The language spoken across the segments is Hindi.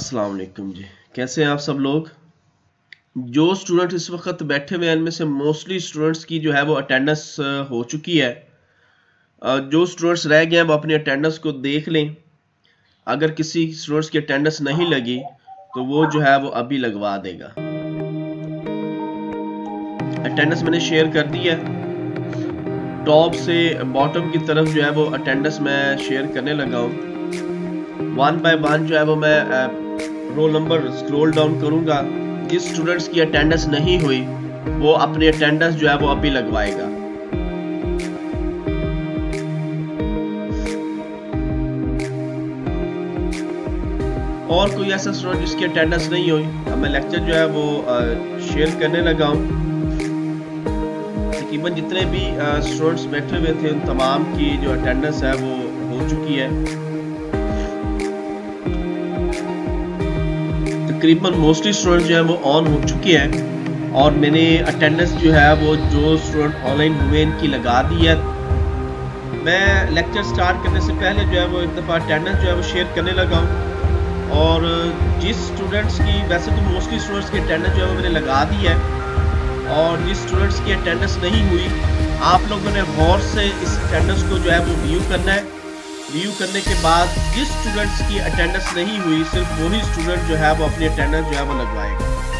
अस्सलाम जी कैसे हैं आप सब लोग जो स्टूडेंट इस वक्त बैठे हुए हैं इनमें से मोस्टली स्टूडेंट्स की जो है वो अटेंडेंस हो चुकी है जो स्टूडेंट्स रह गए हैं वो अपनी अटेंडेंस को देख लें अगर किसी स्टूडेंट्स की अटेंडेंस नहीं लगी तो वो जो है वो अभी लगवा देगा अटेंडेंस मैंने शेयर कर दी है टॉप से बॉटम की तरफ जो है वो अटेंडेंस मैं शेयर करने लगा हूँ वन बाय वन जो है वो मैं रोल नंबर स्क्रोल डाउन करूंगा जिस स्टूडेंट्स की अटेंडेंस नहीं हुई वो अपने अटेंडेंस जो है वो अभी लगवाएगा और कोई ऐसा स्टूडेंट जिसकी अटेंडेंस नहीं हुई अब मैं लेक्चर जो है वो शेयर करने लगा हूँ तकरीबन जितने भी स्टूडेंट्स बैठे हुए थे उन तमाम की जो अटेंडेंस है वो हो चुकी है तकरीबन मोस्टली स्टूडेंट जो है वो ऑन हो चुके हैं और मैंने अटेंडेंस जो है वो जो स्टूडेंट ऑनलाइन हुए इनकी लगा दी है मैं लेक्चर स्टार्ट करने से पहले जो है वो एक दफ़ा अटेंडेंस जो है वो शेयर करने लगा हूँ और जिस स्टूडेंट्स की वैसे तो मोस्टली स्टूडेंट्स की अटेंडेंस जो है वो मैंने लगा दी है और जिस स्टूडेंट्स की अटेंडेंस नहीं हुई आप लोगों ने गौर से इस अटेंडेंस को जो है वो व्यू करना है रिव्यू करने के बाद जिस स्टूडेंट्स की अटेंडेंस नहीं हुई सिर्फ वही स्टूडेंट जो है वो अपनी अटेंडेंस जो है वो लगवाएगा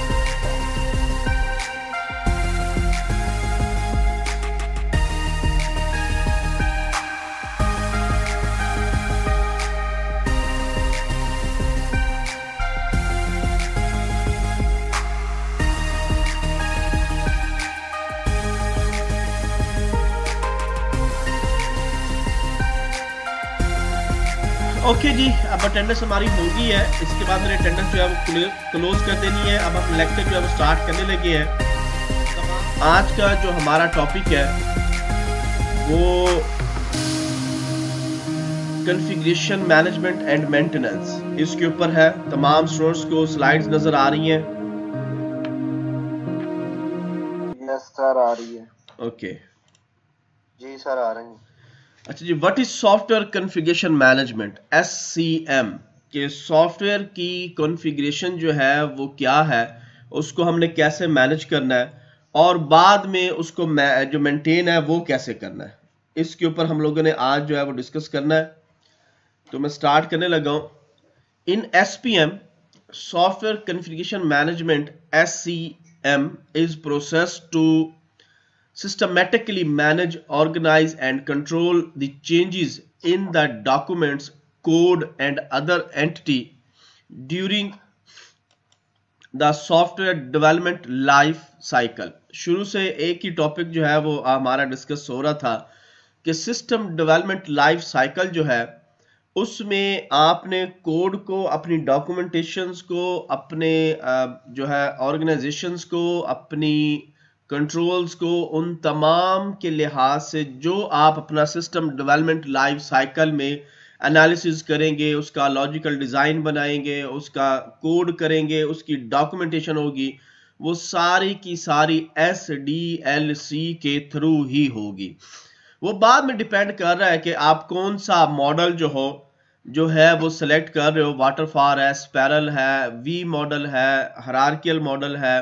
ओके जी अब अटेंडेंस हमारी होगी है इसके बाद मेरे अटेंडेंस जो है वो क्लोज कर देनी है अब हम लेक्चर जो है वो स्टार्ट करने लगे हैं आज का जो हमारा टॉपिक है वो कॉन्फ़िगरेशन मैनेजमेंट एंड मेंटेनेंस इसके ऊपर है तमाम स्टूडेंट्स को स्लाइड्स नजर आ रही हैं यस सर आ रही है ओके okay. जी सर आ रही है अच्छा जी what is software configuration management एस के सॉफ्टवेयर की कॉन्फ़िगरेशन जो है वो क्या है उसको हमने कैसे मैनेज करना है और बाद में उसको जो मेंटेन है वो कैसे करना है इसके ऊपर हम लोगों ने आज जो है वो डिस्कस करना है तो मैं स्टार्ट करने लगा हूँ in S P M software configuration management S C M is process to systematically manage, organize and control the changes in the documents, code and other entity during the software development life cycle shuru se ek hi topic jo hai wo hamara discuss ho raha tha ki system development life cycle jo hai उसमें आपने कोड को अपनी डॉक्यूमेंटेशंस को अपने जो है ऑर्गेनाइजेशंस को अपनी कंट्रोल्स को उन तमाम के लिहाज से जो आप अपना सिस्टम डेवलपमेंट लाइफ साइकिल में एनालिसिस करेंगे उसका लॉजिकल डिज़ाइन बनाएंगे उसका कोड करेंगे उसकी डॉक्यूमेंटेशन होगी वो सारी की सारी एस डी एल सी के थ्रू ही होगी वो बाद में डिपेंड कर रहा है कि आप कौन सा मॉडल जो हो जो है वो सिलेक्ट कर रहे हो वाटरफॉल है स्पैरल है वी मॉडल है हरारकियल मॉडल है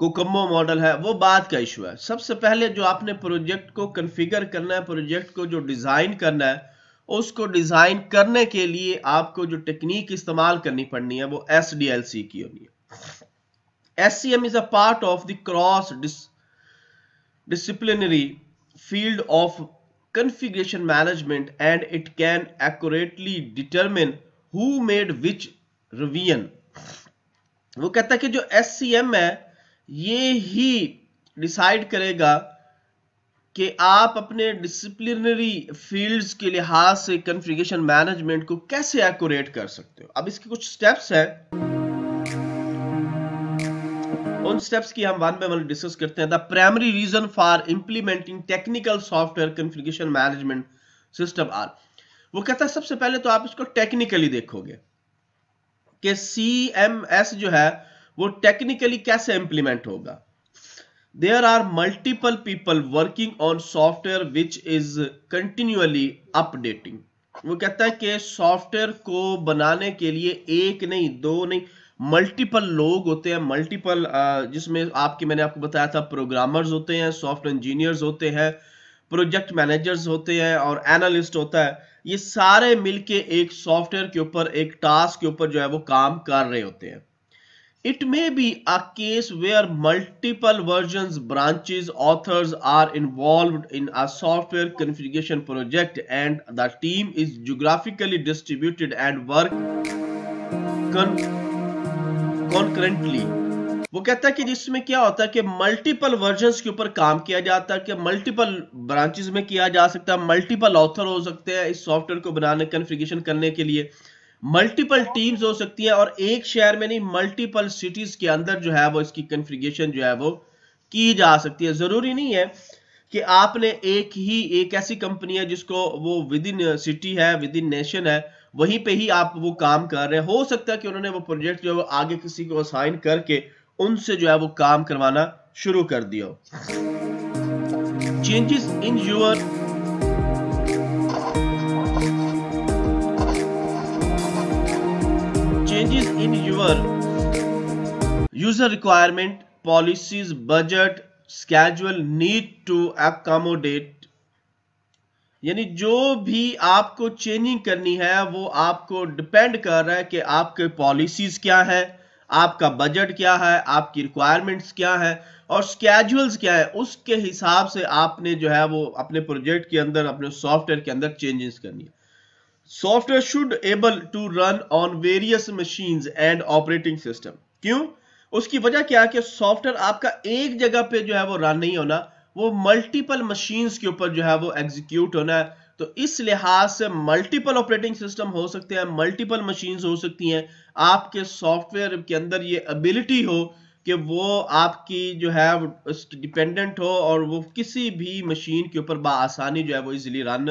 कोकम्बो मॉडल है वो बाद का इशू है सबसे पहले जो आपने प्रोजेक्ट को कन्फिगर करना है प्रोजेक्ट को जो डिज़ाइन करना है उसको डिज़ाइन करने के लिए आपको जो टेक्निक इस्तेमाल करनी पड़नी है वो एस डी एल सी की होनी है S C M is a part of the cross disciplinary field of configuration management and it can actually determine who made which revision वो कहता है कि जो एस सी एम है ये ही डिसाइड करेगा कि आप अपने डिसिप्लिनरी फील्ड्स के लिहाज से कन्फिगेशन मैनेजमेंट को कैसे एक्यूरेट कर सकते हो अब इसके कुछ स्टेप्स हैं उन स्टेप्स की हम वन बाय वन डिस्कस करते हैं the primary reason for implementing technical software configuration management system are वो कहता है सबसे पहले तो आप इसको टेक्निकली देखोगे कि सी एम एस जो है वो टेक्निकली कैसे इंप्लीमेंट होगा there are multiple people working on software which is continuously updating वो कहता है कि सॉफ्टवेयर को बनाने के लिए एक नहीं दो नहीं मल्टीपल लोग होते हैं मल्टीपल जिसमें आपके मैंने आपको बताया था प्रोग्रामर्स होते हैं सॉफ्टवेयर इंजीनियर्स होते हैं प्रोजेक्ट मैनेजर्स होते हैं और एनालिस्ट होता है ये सारे मिलके एक सॉफ्टवेयर के ऊपर एक टास्क के ऊपर जो है वो काम कर रहे होते हैं It may be a case where multiple versions, branches, authors are involved in a software configuration project and the team is geographically distributed and work con concurrently. वो कहता है कि जिसमें क्या होता है कि मल्टीपल वर्जन्स के ऊपर काम किया जाता है कि मल्टीपल ब्रांचेस में किया जा सकता है मल्टीपल ऑथर हो सकते हैं इस सॉफ्टवेयर को बनाने कन्फिगेशन करने के लिए मल्टीपल टीम्स हो सकती है और एक शहर में नहीं मल्टीपल सिटीज के अंदर जो है वो इसकी कन्फिगेशन जो है वो की जा सकती है जरूरी नहीं है कि आपने एक ही एक ऐसी कंपनी है जिसको वो विद इन सिटी है विद इन नेशन है वहीं पे ही आप वो काम कर रहे हैं हो सकता है कि उन्होंने वो प्रोजेक्ट जो है वो आगे किसी को असाइन करके उनसे जो है वो काम करवाना शुरू कर दिया changes in your changes in your user requirement policies budget schedule need to accommodate यानी जो भी आपको चेंजिंग करनी है वो आपको डिपेंड कर रहा है कि आपके पॉलिसीज क्या है आपका बजट क्या है आपकी रिक्वायरमेंट्स क्या है और स्केजुअल्स क्या है उसके हिसाब से आपने जो है वो अपने प्रोजेक्ट के अंदर अपने सॉफ्टवेयर के अंदर चेंजेस करनी है software should able to run on various machine and operating system क्यों उसकी वजह क्या है कि सॉफ्टवेयर आपका एक जगह पे जो है वो रन नहीं होना वो मल्टीपल मशीन के ऊपर जो है वो एग्जीक्यूट होना है तो इस लिहाज से मल्टीपल ऑपरेटिंग सिस्टम हो सकते हैं मल्टीपल मशीन हो सकती हैं आपके सॉफ्टवेयर के अंदर ये एबिलिटी हो कि वो आपकी जो है डिपेंडेंट हो और वो किसी भी मशीन के ऊपर बआसानी जो है वो इजिली रन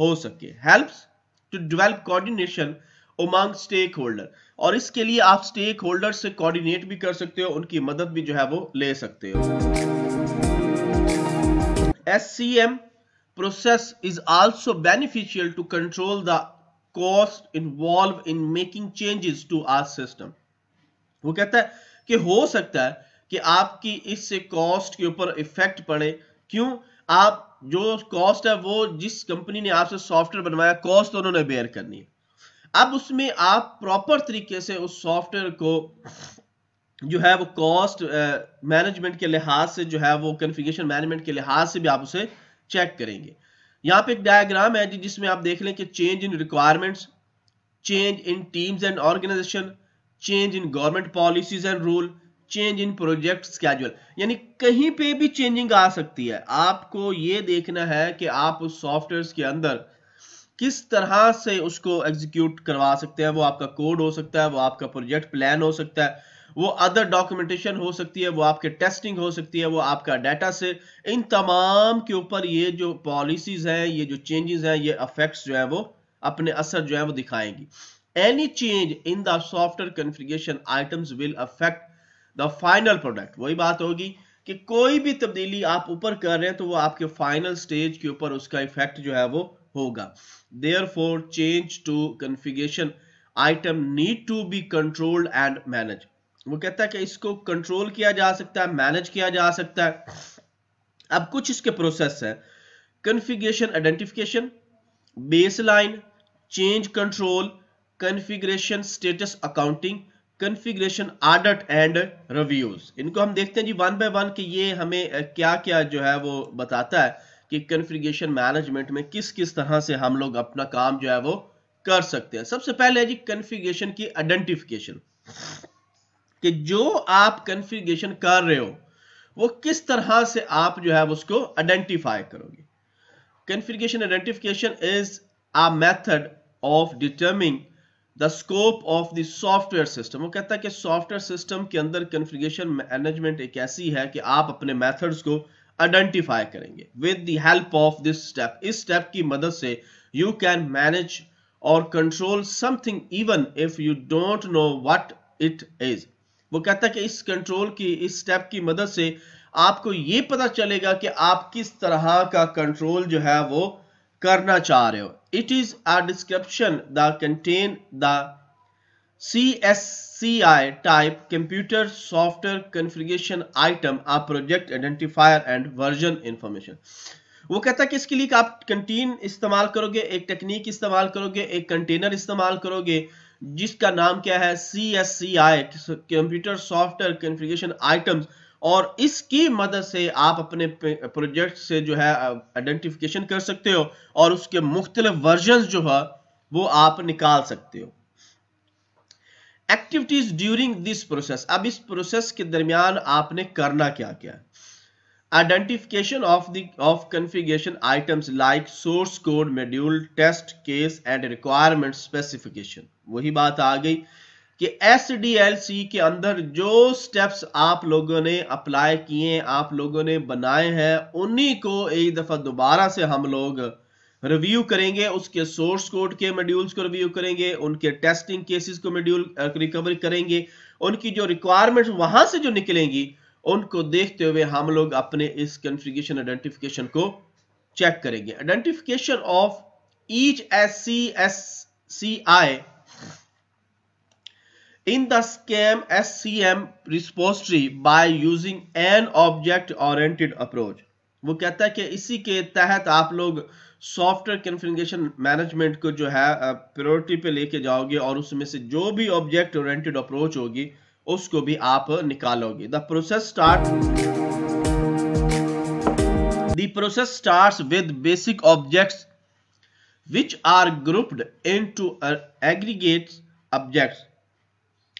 हो सके helps to develop coordination among stakeholder और इसके लिए आप स्टेक होल्डर से कोऑर्डिनेट भी कर सकते हो उनकी मदद भी जो है वो ले सकते हो S C M process is also beneficial to control the cost involve in making changes to our system वो कहता है कि हो सकता है कि आपकी इससे कॉस्ट के ऊपर इफेक्ट पड़े क्यों आप जो कॉस्ट है वो जिस कंपनी ने आपसे सॉफ्टवेयर बनवाया कॉस्ट उन्होंने बेयर करनी है अब उसमें आप प्रॉपर तरीके से उस सॉफ्टवेयर को जो है वो कॉस्ट मैनेजमेंट के लिहाज से जो है वो कन्फिगेशन मैनेजमेंट के लिहाज से भी आप उसे चेक करेंगे यहाँ पे एक डायग्राम है जिसमें आप देख लें कि change in requirements change in teams and organization change in government policies and rule change in project schedule यानी कहीं पे भी चेंजिंग आ सकती है आपको ये देखना है कि आप उस सॉफ्टवेयर के अंदर किस तरह से उसको एग्जीक्यूट करवा सकते हैं वो आपका कोड हो सकता है वो आपका प्रोजेक्ट प्लान हो सकता है वो अदर डॉक्यूमेंटेशन हो सकती है वो आपके टेस्टिंग हो सकती है वो आपका डाटा से इन तमाम के ऊपर ये जो पॉलिसीज हैं ये जो चेंजेस हैं ये अफेक्ट्स जो है वो अपने असर जो है वो दिखाएंगी any change in the software configuration items will affect the final product वही बात होगी कि कोई भी तब्दीली आप ऊपर कर रहे हैं तो वो आपके फाइनल स्टेज के ऊपर उसका इफेक्ट जो है वो होगा therefore change to configuration item need to be controlled and manage वो कहता है कि इसको कंट्रोल किया जा सकता है मैनेज किया जा सकता है अब कुछ इसके प्रोसेस है configuration identification baseline change control configuration status accounting configuration audit and reviews इनको हम देखते हैं जी वन बाय वन कि ये हमें क्या क्या जो है वो बताता है कि कॉन्फ़िगरेशन मैनेजमेंट में किस किस तरह से हम लोग अपना काम जो है वो कर सकते हैं सबसे पहले है जी कॉन्फ़िगरेशन की आइडेंटिफिकेशन कि जो आप कॉन्फ़िगरेशन कर रहे हो वो किस तरह से आप जो है उसको आइडेंटिफाई करोगे configuration identification is a method of determining the scope of the software system वो कहता है कि सॉफ्टवेयर सिस्टम के अंदर कन्फ्रिगेशन मैनेजमेंट एक ऐसी है कि आप अपने मैथड्स को आइडेंटिफाई करेंगे with the help of this step इस स्टेप की मदद से यू कैन मैनेज और control something even if you don't know what it is वो कहता है कि इस कंट्रोल की इस स्टेप की मदद से आपको ये पता चलेगा कि आप किस तरह का कंट्रोल जो है वो करना चाह रहे हो It is a description that contain the CSCI type computer software configuration item a project identifier and version information वो कहता है कि इसके लिए आप कंटेन इस्तेमाल करोगे एक टेक्निक इस्तेमाल करोगे एक कंटेनर इस्तेमाल करोगे जिसका नाम क्या है C S C I computer software configuration items और इसकी मदद से आप अपने प्रोजेक्ट से जो है आइडेंटिफिकेशन कर सकते हो और उसके मुख्तलिफ वर्जन जो है वो आप निकाल सकते हो एक्टिविटीज ड्यूरिंग दिस प्रोसेस अब इस प्रोसेस के दरमियान आपने करना क्या क्या identification of the of configuration items like source code module test case and requirement specification वही बात आ गई कि एस के अंदर जो स्टेप्स आप लोगों ने अप्लाई किए आप लोगों ने बनाए हैं उन्हीं को एक दफ़ा दोबारा से हम लोग रिव्यू करेंगे उसके सोर्स कोड के मॉड्यूल्स को रिव्यू करेंगे उनके टेस्टिंग केसेस को मॉड्यूल रिकवर करेंगे उनकी जो रिक्वायरमेंट वहां से जो निकलेंगी उनको देखते हुए हम लोग अपने इस कंफ्रिगेशन आइडेंटिफिकेशन को चेक करेंगे identification of each S C S C I in the SCAM SCM repository by using an object oriented approach वो कहता है कि इसी के तहत आप लोग सॉफ्टवेयर कन्फिगरेशन मैनेजमेंट को जो है प्रायोरिटी पे लेके जाओगे और उसमें से जो भी ऑब्जेक्ट ओरिएंटेड अप्रोच होगी उसको भी आप निकालोगे the process start the process starts with basic objects which are grouped into aggregates objects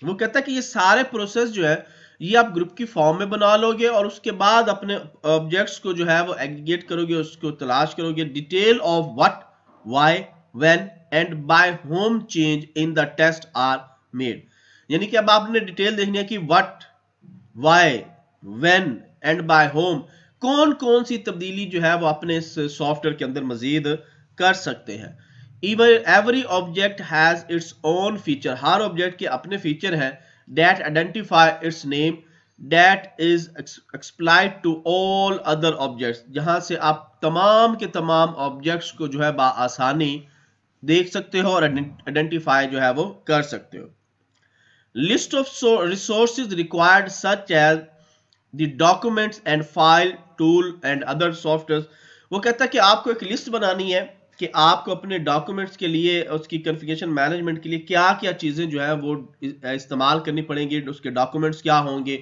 वो कहता है कि ये सारे प्रोसेस जो है ये आप ग्रुप की फॉर्म में बना लोगे और उसके बाद अपने ऑब्जेक्ट्स को जो है वो एग्रीगेट करोगे उसको तलाश करोगे detail of what why when and by whom change in the test are made यानी कि अब आपने डिटेल देखनी है कि what why when and by whom कौन कौन सी तब्दीली जो है वो अपने इस सॉफ्टवेयर के अंदर मजीद कर सकते हैं every object has its own feature हर ऑब्जेक्ट के अपने फीचर हैं that identify its name that is applied to all other object जहां से आप तमाम के तमाम ऑब्जेक्ट्स को जो है बासानी देख सकते हो और आइडेंटिफाई जो है वो कर सकते हो list of resource required such as the documents and file tool and other software वो कहता है कि आपको एक लिस्ट बनानी है कि आपको अपने डॉक्यूमेंट्स के लिए उसकी कन्फिगेशन मैनेजमेंट के लिए क्या क्या चीज़ें जो है वो इस्तेमाल करनी पड़ेंगी उसके डॉक्यूमेंट्स क्या होंगे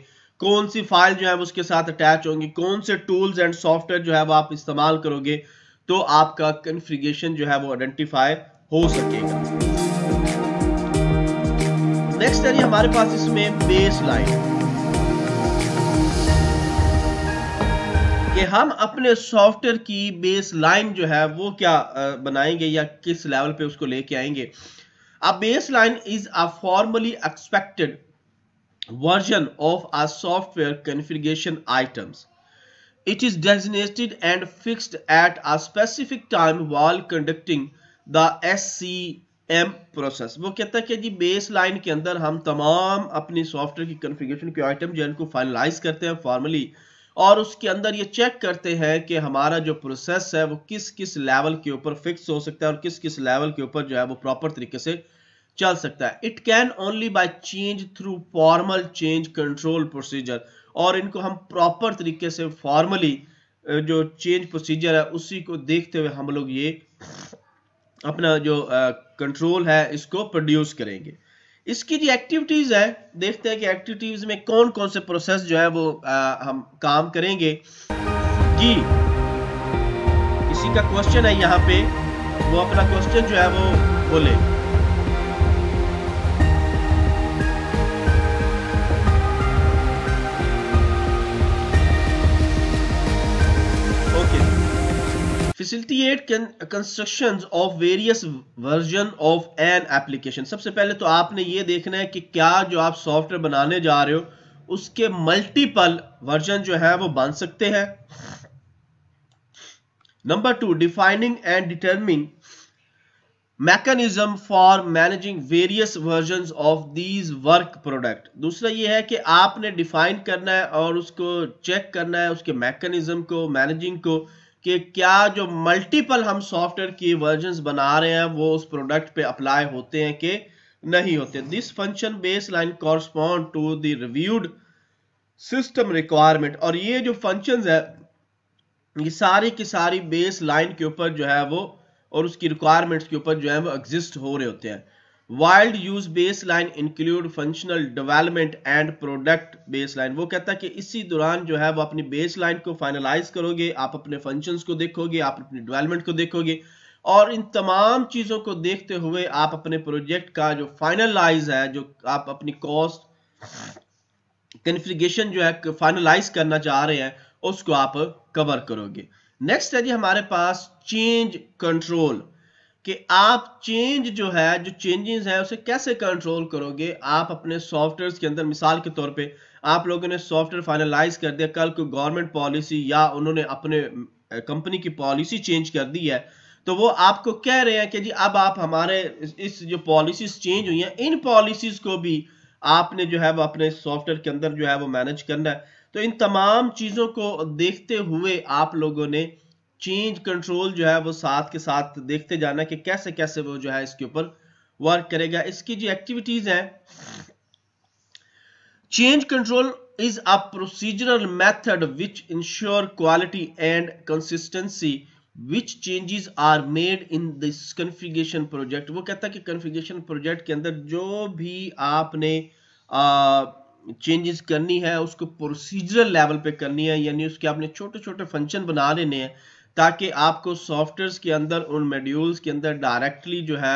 कौन सी फाइल जो है वो उसके साथ अटैच होंगी कौन से टूल्स एंड सॉफ्टवेयर जो है वो आप इस्तेमाल करोगे तो आपका कन्फिगेशन जो है वो आइडेंटिफाई हो सकेगा नेक्स्ट है हमारे पास इसमें बेस लाइन कि हम अपने सॉफ्टवेयर की बेस लाइन जो है वो क्या बनाएंगे या किस लेवल पे उसको लेके आएंगे अब baseline is a formally expected version of a software configuration items it is designated and fixed at a specific time while conducting the S M वो कहता है कि जी बेस लाइन के अंदर हम तमाम अपनी सॉफ्टवेयर की कॉन्फ़िगरेशन के आइटम जो है इनको फाइनलाइज करते हैं फॉर्मली और उसके अंदर ये चेक करते हैं कि हमारा जो प्रोसेस है वो किस किस लेवल के ऊपर फिक्स हो सकता है और किस किस लेवल के ऊपर जो है वो प्रॉपर तरीके से चल सकता है it can only be change through formal change control procedure और इनको हम प्रॉपर तरीके से फॉर्मली जो चेंज प्रोसीजर है उसी को देखते हुए हम लोग ये अपना जो कंट्रोल है इसको प्रोड्यूस करेंगे इसकी जो एक्टिविटीज है देखते हैं कि एक्टिविटीज में कौन कौन से प्रोसेस जो है वो आ, हम काम करेंगे जी किसी का क्वेश्चन है यहाँ पे वो अपना क्वेश्चन जो है वो बोले facilitate construction of various version of an application सबसे पहले तो आपने ये देखना है कि क्या जो आप सॉफ्टवेयर बनाने जा रहे हो उसके मल्टीपल वर्जन जो है वो बन सकते हैं number two defining and determining mechanism for managing various version of these work product दूसरा ये है कि आपने डिफाइन करना है और उसको चेक करना है उसके मैकेनिज्म को मैनेजिंग को कि क्या जो मल्टीपल हम सॉफ्टवेयर की वर्जन बना रहे हैं वो उस प्रोडक्ट पे अप्लाई होते हैं कि नहीं होते this function baseline correspond to the reviewed system requirement और ये जो फंक्शन है ये सारी की सारी बेस लाइन के ऊपर जो है वो और उसकी रिक्वायरमेंट्स के ऊपर जो है वो एग्जिस्ट हो रहे होते हैं wild use baseline include functional development and product baseline वो कहता है कि इसी दौरान जो है वो अपनी बेस लाइन को फाइनलाइज करोगे आप अपने फंक्शन को देखोगे आप अपनी डेवलपमेंट को देखोगे और इन तमाम चीज़ों को देखते हुए आप अपने प्रोजेक्ट का जो फाइनलाइज है जो आप अपनी कॉस्ट कन्फ्रिगेशन जो है फाइनलाइज करना चाह रहे हैं उसको आप कवर करोगे नेक्स्ट है जी हमारे पास चेंज कंट्रोल कि आप चेंज जो है जो चेंजेस है उसे कैसे कंट्रोल करोगे आप अपने सॉफ्टवेयर के अंदर मिसाल के तौर पे आप लोगों ने सॉफ्टवेयर फाइनलाइज कर दिया कल को गवर्नमेंट पॉलिसी या उन्होंने अपने कंपनी की पॉलिसी चेंज कर दी है तो वो आपको कह रहे हैं कि जी अब आप हमारे इस जो पॉलिसीज चेंज हुई हैं इन पॉलिसीज को भी आपने जो है वो अपने सॉफ्टवेयर के अंदर जो है वो मैनेज करना है तो इन तमाम चीज़ों को देखते हुए आप लोगों ने चेंज कंट्रोल जो है वो साथ के साथ देखते जाना कि कैसे कैसे वो जो है इसके ऊपर वर्क करेगा इसकी जो एक्टिविटीज है change control is a procedural method which ensure quality and consistency which changes are made in this configuration project वो कहता है कि कन्फिगेशन प्रोजेक्ट के अंदर जो भी आपने चेंजेस करनी है उसको प्रोसीजरल लेवल पे करनी है यानी उसके आपने छोटे छोटे फंक्शन बना लेने हैं ताकि आपको सॉफ्टवेयर के अंदर उन मेड्यूल्स के अंदर डायरेक्टली जो है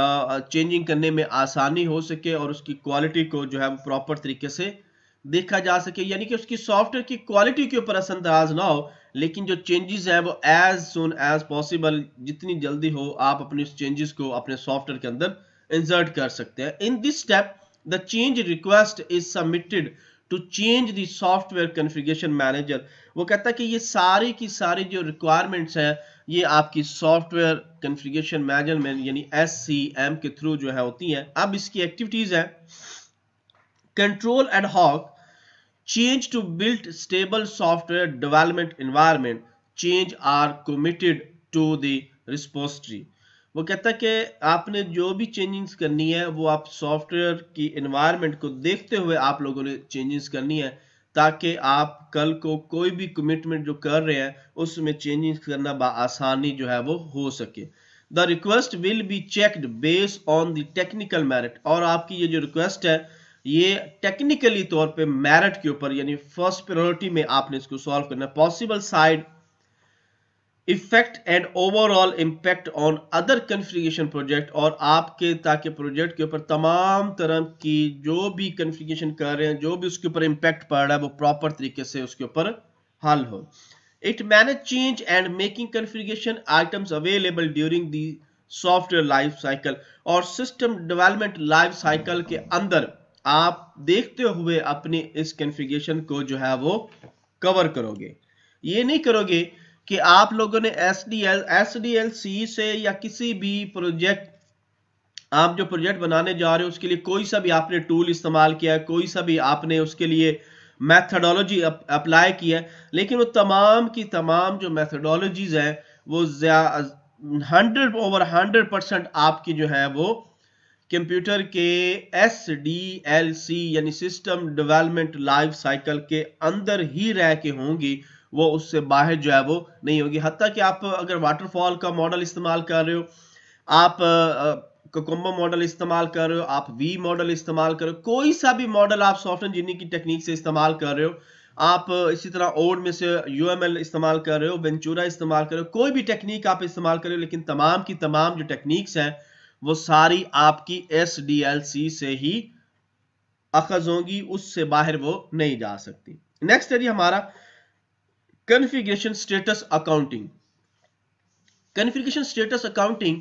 चेंजिंग करने में आसानी हो सके और उसकी क्वालिटी को जो है वो प्रॉपर तरीके से देखा जा सके यानी कि उसकी सॉफ्टवेयर की क्वालिटी के ऊपर असरअंदाज ना हो लेकिन जो चेंजेस है वो एज सुन एज पॉसिबल जितनी जल्दी हो आप अपने उस चेंजेस को अपने सॉफ्टवेयर के अंदर इंसर्ट कर सकते हैं in this step the change request is submitted to change the software configuration manager वो कहता है कि ये सारे की सारे जो रिक्वायरमेंट्स हैं ये आपकी सॉफ्टवेयर कन्फिगेशन में यानी एस सी एम के थ्रू जो है होती है अब इसकी एक्टिविटीज है control and hoc change to build stable software development environment change are committed to the repository वो कहता है कि आपने जो भी चेंजिंग्स करनी है वो आप सॉफ्टवेयर की इन्वायरमेंट को देखते हुए आप लोगों ने चेंजिंग्स करनी है ताकि आप कल को कोई भी कमिटमेंट जो कर रहे हैं उसमें चेंजिंग्स करना आसानी जो है वो हो सके the request will be checked base on the technical merit और आपकी ये जो रिक्वेस्ट है ये टेक्निकली तौर पे मेरिट के ऊपर यानी फर्स्ट प्रायोरिटी में आपने इसको सॉल्व करना possible side effect and overall impact on other configuration project और आपके ताकि प्रोजेक्ट के ऊपर तमाम तरह की जो भी कन्फ्रिगेशन कर रहे हैं जो भी उसके ऊपर इम्पैक्ट पड़ रहा है वो प्रॉपर तरीके से उसके ऊपर हल हो it manage change and making configuration items available during the software life cycle और सिस्टम डेवलपमेंट लाइफ साइकिल के अंदर आप देखते हुए अपने इस कन्फिगेशन को जो है वो कवर करोगे ये नहीं करोगे कि आप लोगों ने S D L S D L C से या किसी भी प्रोजेक्ट आप जो प्रोजेक्ट बनाने जा रहे हो उसके लिए कोई सा भी आपने टूल इस्तेमाल किया है कोई सा भी आपने उसके लिए मैथडोलॉजी अप्लाई की है लेकिन वो तमाम की तमाम जो मैथडोलॉजीज हैं वो हंड्रेड ओवर हंड्रेड परसेंट आपकी जो है वो कंप्यूटर के एस डी एल सी यानी सिस्टम डेवलपमेंट लाइफ साइकिल के अंदर ही रह के होंगी वो उससे बाहर जो है वो नहीं होगी हती कि आप अगर वाटरफॉल का मॉडल इस्तेमाल कर रहे हो आप कोकम्बो मॉडल इस्तेमाल कर रहे हो आप वी मॉडल इस्तेमाल कर रहे हो कोई सा भी मॉडल आप सॉफ्ट इंजीनियरिंग की टेक्निक से इस्तेमाल कर रहे हो आप इसी तरह ओड में से यूएमएल इस्तेमाल कर रहे हो वेंचूरा इस्तेमाल कर रहे हो कोई भी टेक्निक आप इस्तेमाल कर रहे हो लेकिन तमाम की तमाम जो टेक्निक्स हैं वो सारी आपकी एस से ही अखज होंगी उससे बाहर वो नहीं जा सकती नेक्स्ट जी हमारा configuration status accounting configuration status accounting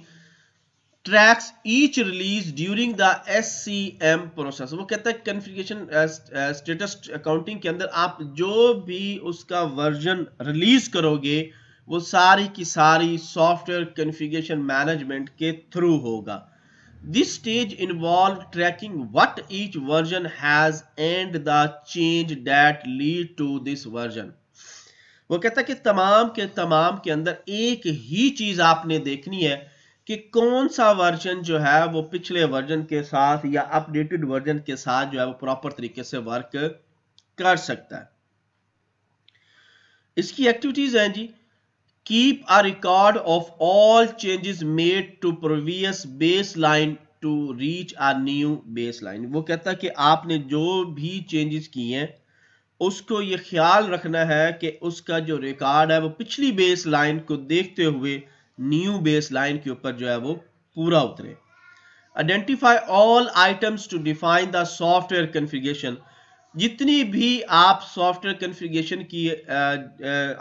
tracks each release during the S C M process वो कहता है कॉन्फ़िगरेशन स्टेटस अकाउंटिंग के अंदर आप जो भी उसका वर्जन रिलीज करोगे वो सारी की सारी सॉफ्टवेयर कॉन्फ़िगरेशन मैनेजमेंट के थ्रू होगा this stage involve tracking what each version has and the change that lead to this version वो कहता है कि तमाम के तमाम के अंदर एक ही चीज आपने देखनी है कि कौन सा वर्जन जो है वो पिछले वर्जन के साथ या अपडेटेड वर्जन के साथ जो है वो प्रॉपर तरीके से वर्क कर सकता है इसकी एक्टिविटीज हैं जी keep of all changes made to made baseline to reach reach new baseline वो कहता है कि आपने जो भी चेंजेस किए हैं उसको ये ख्याल रखना है कि उसका जो रिकॉर्ड है वो पिछली बेस लाइन को देखते हुए न्यू बेस लाइन के ऊपर जो है वो पूरा उतरे identify all items to define the software configuration जितनी भी आप सॉफ्टवेयर कन्फिगेशन की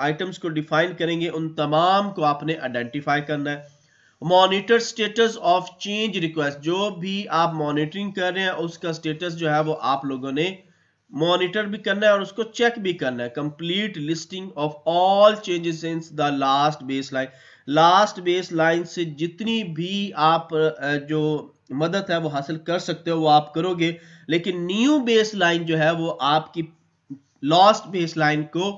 आइटम्स को डिफाइन करेंगे उन तमाम को आपने आइडेंटिफाई करना है monitor status of change request जो भी आप मॉनिटरिंग कर रहे हैं उसका स्टेटस जो है वो आप लोगों ने मॉनिटर भी करना है और उसको चेक भी करना है complete listing of all changes in the last baseline last baseline से जितनी भी आप जो मदद है वो हासिल कर सकते हो वो आप करोगे लेकिन न्यू बेस लाइन जो है वो आपकी लास्ट बेस लाइन को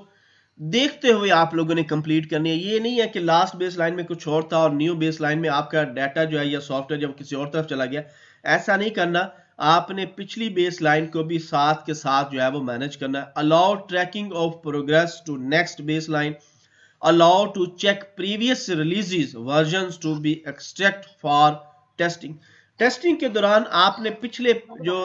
देखते हुए आप लोगों ने कंप्लीट करनी है ये नहीं है कि लास्ट बेस लाइन में कुछ और था और न्यू बेस लाइन में आपका डाटा जो है या सॉफ्टवेयर जब किसी और तरफ चला गया ऐसा नहीं करना आपने पिछली बेस लाइन को भी साथ के साथ जो है वो मैनेज करना है allow tracking of progress to next base line allow to check previous releases version to be extract for testing testing के दौरान आपने पिछले जो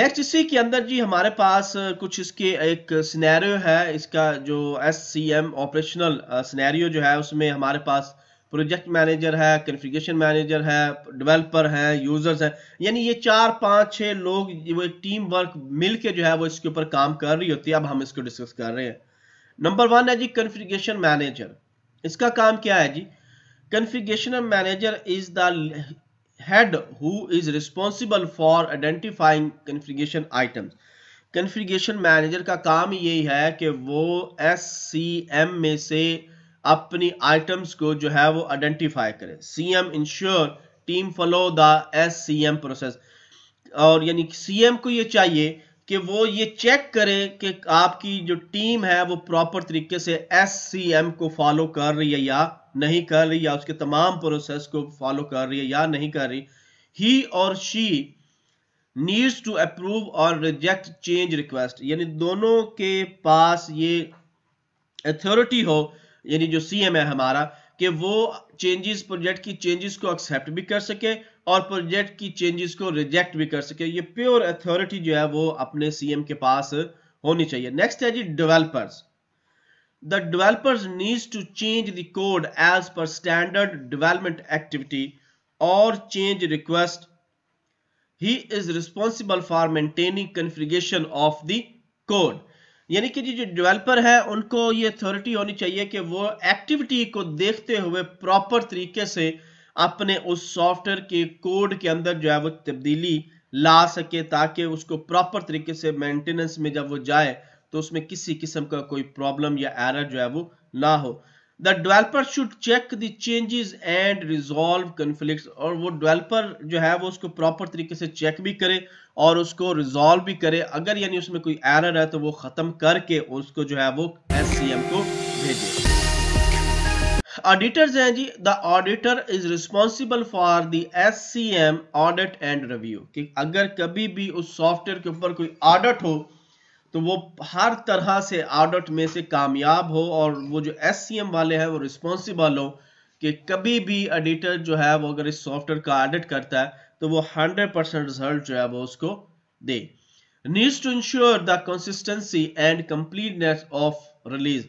नेक्स्ट इसी के अंदर जी हमारे पास कुछ इसके एक सिनेरियो है इसका जो S C M operational scenario जो है उसमें हमारे पास प्रोजेक्ट मैनेजर है कन्फिगेशन मैनेजर है डेवलपर है यूजर्स है यानी ये चार पांच छह लोग वो टीम वर्क मिलके जो है वो इसके ऊपर काम कर रही होती है अब हम इसको डिस्कस कर रहे हैं नंबर वन है जी कन्फिगेशन मैनेजर इसका काम क्या है जी configuration manager is the head who is responsible for identifying configuration items configuration manager का काम यही है कि वो एस में से अपनी आइटम्स को जो है वो आइडेंटिफाई करें CM ensure team follow the S M process और यानी सीएम को ये चाहिए कि वो ये चेक करे कि आपकी जो टीम है वो प्रॉपर तरीके से एस को फॉलो कर रही है या नहीं कर रही या उसके तमाम प्रोसेस को फॉलो कर रही है या नहीं कर रही ही और शी नीड्स टू अप्रूव और रिजेक्ट चेंज रिक्वेस्ट यानी दोनों के पास ये अथॉरिटी हो यानी जो सी है हमारा कि वो चेंजेस प्रोजेक्ट की चेंजेस को एक्सेप्ट भी कर सके और प्रोजेक्ट की चेंजेस को रिजेक्ट भी कर सके ये प्योर अथॉरिटी जो है वो अपने सीएम के पास होनी चाहिए नेक्स्ट है जी developers the developers needs to change the code as per standard development activity और change request he is responsible for maintaining configuration of the code यानी कि जो डेवलपर है उनको ये अथॉरिटी होनी चाहिए कि वो एक्टिविटी को देखते हुए प्रॉपर तरीके से अपने उस सॉफ्टवेयर के कोड के अंदर जो है वो तब्दीली ला सके ताकि उसको प्रॉपर तरीके से मेंटेनेंस में जब वो जाए तो उसमें किसी किस्म का कोई प्रॉब्लम या एरर जो है वो ना हो the developer should check the changes and resolve conflict और वो डेवलपर जो है वो उसको प्रॉपर तरीके से चेक भी करे और उसको रिजॉल्व भी करे अगर यानी उसमें कोई एरर है तो वो ख़त्म करके उसको जो है वो एस को भेजे ऑडिटर्स हैं जी the auditor is responsible for the S C M audit and review अगर कभी भी उस सॉफ्टवेयर के ऊपर कोई ऑडिट हो तो वो हर तरह से ऑडिट में से कामयाब हो और वो जो एस वाले हैं वो रिस्पॉन्सिबल हो कि कभी भी एडिटर जो है वो अगर इस सॉफ्टवेयर का ऑडिट करता है तो वो 100 परसेंट रिजल्ट जो है वो उसको they needs to ensure the consistency and completeness of release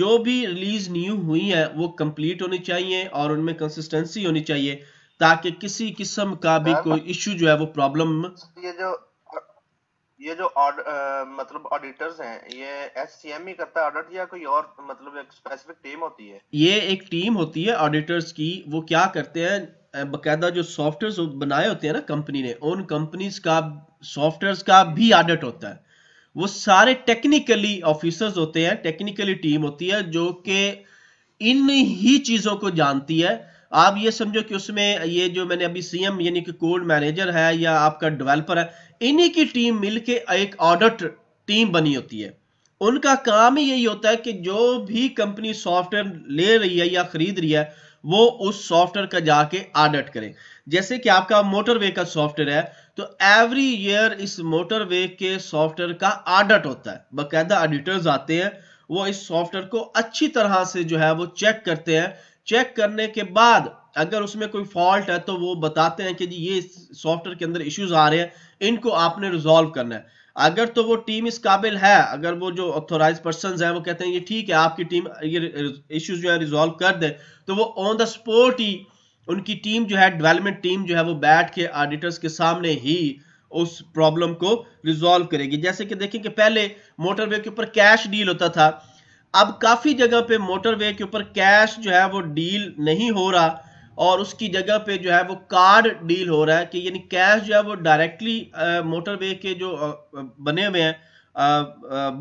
जो भी रिलीज न्यू हुई है वो कंप्लीट होनी चाहिए और उनमें कंसिस्टेंसी होनी चाहिए ताकि किसी किस्म का भी कोई इश्यू जो है वो प्रॉब्लम ये जो ये जो आड़, आ, मतलब ऑडिटर्स हैं ये एससीएम ही e करता है ऑडिट या कोई और मतलब एक स्पेसिफिक टीम होती है ये एक टीम होती है ऑडिटर्स की वो क्या करते हैं बकायदा जो सॉफ्टवेयर बनाए होते हैं ना कंपनी ने उन कंपनीज का सॉफ्टवेयर का भी ऑडिट होता है वो सारे टेक्निकली ऑफिसर्स होते हैं टेक्निकली टीम होती है जो कि इन ही चीजों को जानती है आप ये समझो कि उसमें ये जो मैंने अभी सीएम यानी कि कोड मैनेजर है या आपका डेवलपर है इन्हीं की टीम मिलके एक ऑडिट टीम बनी होती है उनका काम ही यही होता है कि जो भी कंपनी सॉफ्टवेयर ले रही है या खरीद रही है वो उस सॉफ्टवेयर का जाके ऑडिट करे जैसे कि आपका मोटरवे का सॉफ्टवेयर है तो एवरी ईयर इस मोटरवे के सॉफ्टवेयर का ऑडिट होता है बाकायदा ऑडिटर्स आते हैं वो इस सॉफ्टवेयर को अच्छी तरह से जो है वो चेक करते हैं चेक करने के बाद अगर उसमें कोई फॉल्ट है तो वो बताते हैं कि जी ये सॉफ्टवेयर के अंदर इश्यूज आ रहे हैं इनको आपने रिजॉल्व करना है अगर तो वो टीम इस काबिल है अगर वो जो ऑथोराइज पर्सन हैं वो कहते हैं ये ठीक है आपकी टीम ये इश्यूज तो जो है रिजॉल्व कर दे तो वो ऑन द स्पॉट ही उनकी टीम जो है डेवलपमेंट टीम जो है वो बैठ के ऑडिटर्स के सामने ही उस प्रॉब्लम को रिजॉल्व करेगी जैसे कि देखें कि पहले मोटरवे के ऊपर कैश डील होता था अब काफ़ी जगह पे मोटरवे के ऊपर कैश जो है वो डील नहीं हो रहा और उसकी जगह पे जो है वो कार्ड डील हो रहा है कि यानी कैश जो है वो डायरेक्टली मोटरवे के जो बने हुए हैं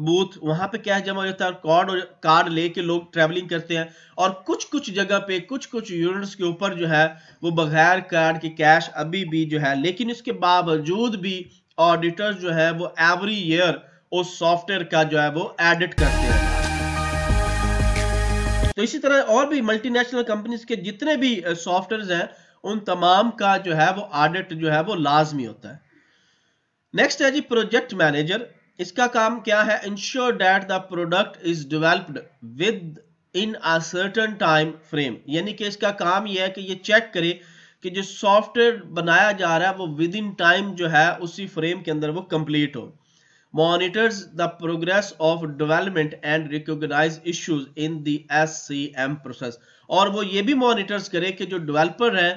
बूथ वहां पे कैश जमा हो जाता है कार्ड और कार्ड लेके लोग ट्रेवलिंग करते हैं और कुछ कुछ जगह पे कुछ कुछ यूनिट्स के ऊपर जो है वो बगैर कार्ड के कैश अभी भी जो है लेकिन इसके बावजूद भी ऑडिटर्स जो है वो एवरी ईयर उस सॉफ्टवेयर का जो है वो एडिट करते हैं तो इसी तरह और भी मल्टीनेशनल कंपनीज के जितने भी सॉफ्टवेयर हैं उन तमाम का जो है वो ऑडिट जो है वो लाजमी होता है नेक्स्ट है जी प्रोजेक्ट मैनेजर इसका काम क्या है ensure that the product is developed within a time frame यानी कि इसका काम यह है कि ये चेक करे कि जो सॉफ्टवेयर बनाया जा रहा है वो विद इन टाइम जो है उसी फ्रेम के अंदर वो कंप्लीट हो monitors the progress of development and recognize issues in the SCM process और वो ये भी monitors करे कि जो developer है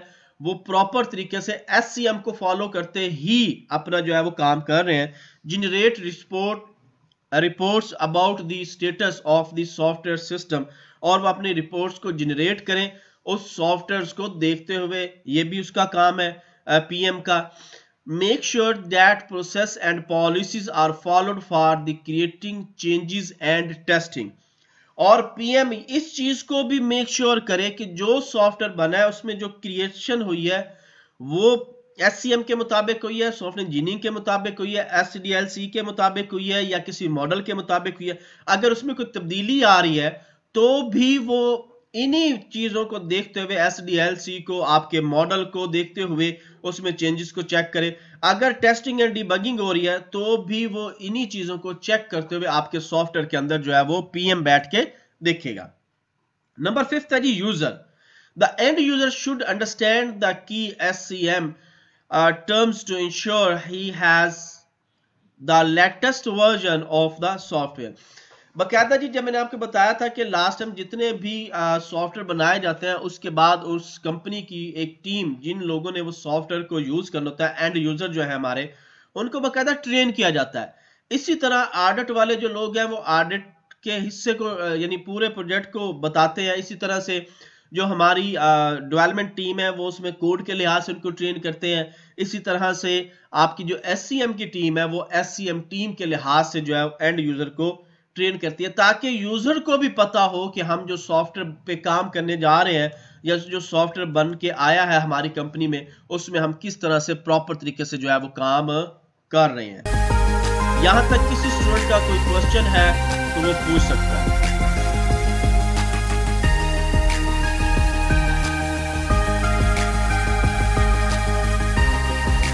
वो प्रॉपर तरीके से एससीएम को फॉलो करते ही अपना जो है वो काम कर रहे हैं generate report reports about the status of the software system और वो अपनी रिपोर्ट्स को जनरेट करें उस सॉफ्टवेयर को देखते हुए ये भी उसका काम है पीएम का make sure that process and policies are followed for the creating changes and testing और पीएम इस चीज को भी मेक श्योर sure करे कि जो सॉफ्टवेयर बना है उसमें जो क्रिएशन हुई है वो एस के मुताबिक हुई है सॉफ्टवेयर इंजीनियरिंग के मुताबिक हुई है एस के मुताबिक हुई है या किसी मॉडल के मुताबिक हुई है अगर उसमें कोई तब्दीली आ रही है तो भी वो इन्हीं चीजों को देखते हुए एस को आपके मॉडल को देखते हुए उसमें चेंजेस को चेक करें अगर टेस्टिंग एंड डिबगिंग हो रही है तो भी वो इन्हीं चीजों को चेक करते हुए आपके सॉफ्टवेयर के अंदर जो है वो पीएम बैठ के देखेगा नंबर फिफ्थ है जी user the end user should understand the key S C M terms to ensure he has the latest version of the software बकायदा जी जब मैंने आपको बताया था कि लास्ट टाइम जितने भी सॉफ्टवेयर बनाए जाते हैं उसके बाद उस कंपनी की एक टीम जिन लोगों ने वो सॉफ्टवेयर को यूज़ करना होता है एंड यूज़र जो है हमारे उनको बकायदा ट्रेन किया जाता है इसी तरह ऑडिट वाले जो लोग हैं वो आडिट के हिस्से को यानी पूरे प्रोजेक्ट को बताते हैं इसी तरह से जो हमारी डेवलपमेंट टीम है वो उसमें कोड के लिहाज से उनको ट्रेन करते हैं इसी तरह से आपकी जो एस की टीम है वो एस टीम के लिहाज से जो है एंड यूज़र को ट्रेन करती है ताकि यूजर को भी पता हो कि हम जो सॉफ्टवेयर पे काम करने जा रहे हैं या जो सॉफ्टवेयर बन के आया है हमारी कंपनी में उसमें हम किस तरह से प्रॉपर तरीके से जो है वो काम कर रहे हैं यहां तक किसी स्टूडेंट का कोई क्वेश्चन है तो वो पूछ सकता है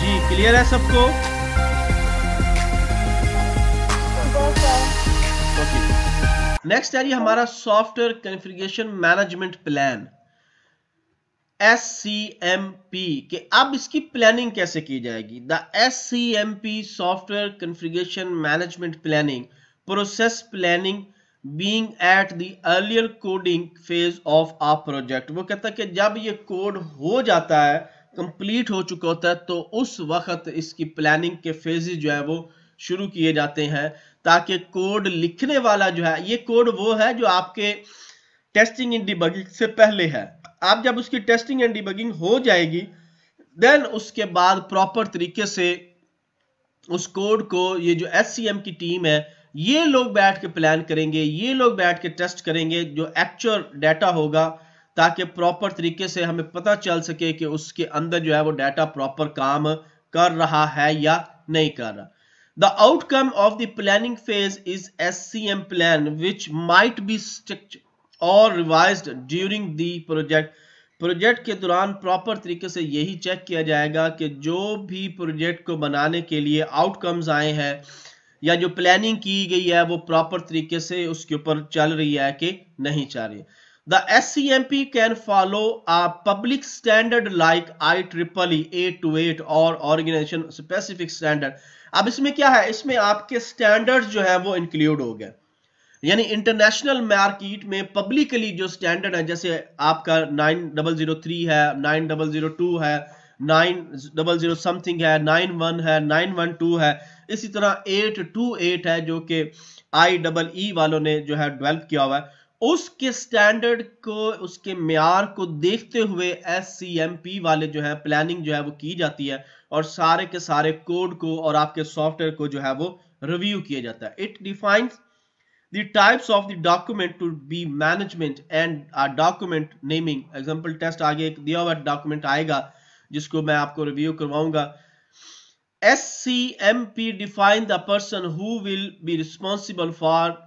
जी क्लियर है सबको नेक्स्ट है जी हमारा software configuration management plan S C M P के अब इसकी प्लानिंग कैसे की जाएगी the S C M P software configuration management planning process planning being at the earlier coding phase of a project वो कहता है कि जब ये कोड हो जाता है कंप्लीट हो चुका होता है तो उस वक्त इसकी प्लानिंग के फेजेज जो है वो शुरू किए जाते हैं ताकि कोड लिखने वाला जो है ये कोड वो है जो आपके टेस्टिंग एंड डिबगिंग से पहले है आप जब उसकी टेस्टिंग एंड डिबगिंग हो जाएगी देन उसके बाद प्रॉपर तरीके से उस कोड को ये जो एस की टीम है ये लोग बैठ के प्लान करेंगे ये लोग बैठ के टेस्ट करेंगे जो एक्चुअल डाटा होगा ताकि प्रॉपर तरीके से हमें पता चल सके कि उसके अंदर जो है वो डाटा प्रॉपर काम कर रहा है या नहीं कर रहा The outcome of the planning phase is SCM plan which might be strict और revised during the project project के दौरान प्रॉपर तरीके से यही चेक किया जाएगा कि जो भी प्रोजेक्ट को बनाने के लिए आउटकम्स आए हैं या जो प्लानिंग की गई है वो प्रॉपर तरीके से उसके ऊपर चल रही है कि नहीं चल रही The SCMP can follow a public standard like IEEE 828 और organization specific standard. अब इसमें क्या है इसमें आपके स्टैंडर्ड जो है वो इंक्लूड हो गए यानी इंटरनेशनल मार्केट में पब्लिकली जो स्टैंडर्ड है जैसे आपका 9003 है 9002 है 900 समथिंग है 91 है 912 है इसी तरह 828 है जो कि आई डबल ई वालों ने जो है डेवलप किया हुआ है उसके स्टैंडर्ड को उसके मेयार को देखते हुए एस सी एम पी वाले जो है प्लानिंग जो है वो की जाती है और सारे के सारे कोड को और आपके सॉफ्टवेयर को जो है वो रिव्यू किया जाता है it define the types of the document to be management and a document naming example test आगे एक दिया हुआ डॉक्यूमेंट आएगा जिसको मैं आपको रिव्यू करवाऊंगा S C M P define the person who will be responsible for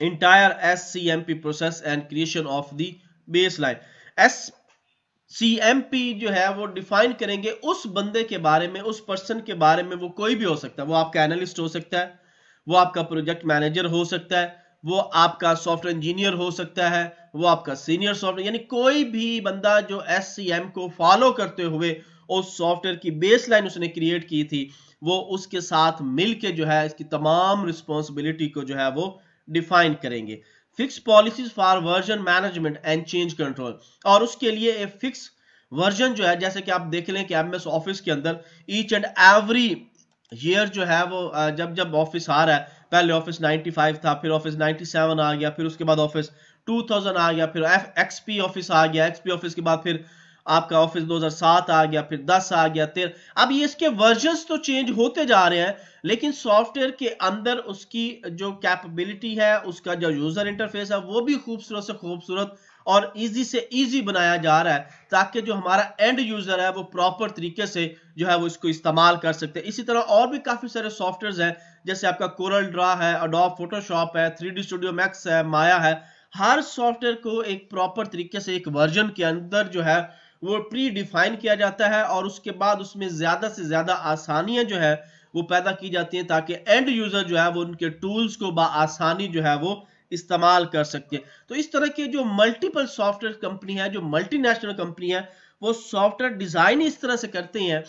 entire SCMP process and creation of the baseline. s CMP जो है वो डिफाइन करेंगे उस बंदे के बारे में उस पर्सन के बारे में वो कोई भी हो सकता है वो आपका एनालिस्ट हो सकता है वो आपका प्रोजेक्ट मैनेजर हो सकता है वो आपका सॉफ्टवेयर इंजीनियर हो सकता है वो आपका सीनियर सॉफ्टवेयर यानी कोई भी बंदा जो एस को फॉलो करते हुए उस सॉफ्टवेयर की बेसलाइन उसने क्रिएट की थी वो उसके साथ मिलके जो है इसकी तमाम रिस्पॉन्सिबिलिटी को जो है वो डिफाइन करेंगे fix policies for version management and change control और उसके लिए एक फिक्स वर्जन जो है जैसे कि आप देख लें कि एमएस ऑफिस के अंदर ईच एंड एवरी ईयर जो है वो जब जब ऑफिस आ रहा है पहले ऑफिस 95 था फिर ऑफिस 97 आ गया फिर उसके बाद ऑफिस 2000 आ गया फिर एक्सपी ऑफिस आ गया एक्सपी ऑफिस के बाद फिर आपका ऑफिस 2007 आ गया फिर 10 आ गया तेरह अब ये इसके वर्जन तो चेंज होते जा रहे हैं लेकिन सॉफ्टवेयर के अंदर उसकी जो कैपेबिलिटी है उसका जो यूजर इंटरफेस है वो भी खूबसूरत से खूबसूरत और इजी से इजी बनाया जा रहा है ताकि जो हमारा एंड यूजर है वो प्रॉपर तरीके से जो है वो इसको इस्तेमाल कर सकते हैं इसी तरह और भी काफी सारे सॉफ्टवेयर हैं जैसे आपका कोरल ड्रा है अडोप फोटोशॉप है थ्री स्टूडियो मैक्स है माया है हर सॉफ्टवेयर को एक प्रॉपर तरीके से एक वर्जन के अंदर जो है वो प्री डिफाइन किया जाता है और उसके बाद उसमें ज़्यादा से ज़्यादा आसानियां जो है वो पैदा की जाती हैं ताकि एंड यूज़र जो है वो उनके टूल्स को आसानी जो है वो इस्तेमाल कर सकते हैं तो इस तरह के जो मल्टीपल सॉफ्टवेयर कंपनी है जो मल्टीनेशनल कंपनी है वो सॉफ्टवेयर डिज़ाइन इस तरह से करते हैं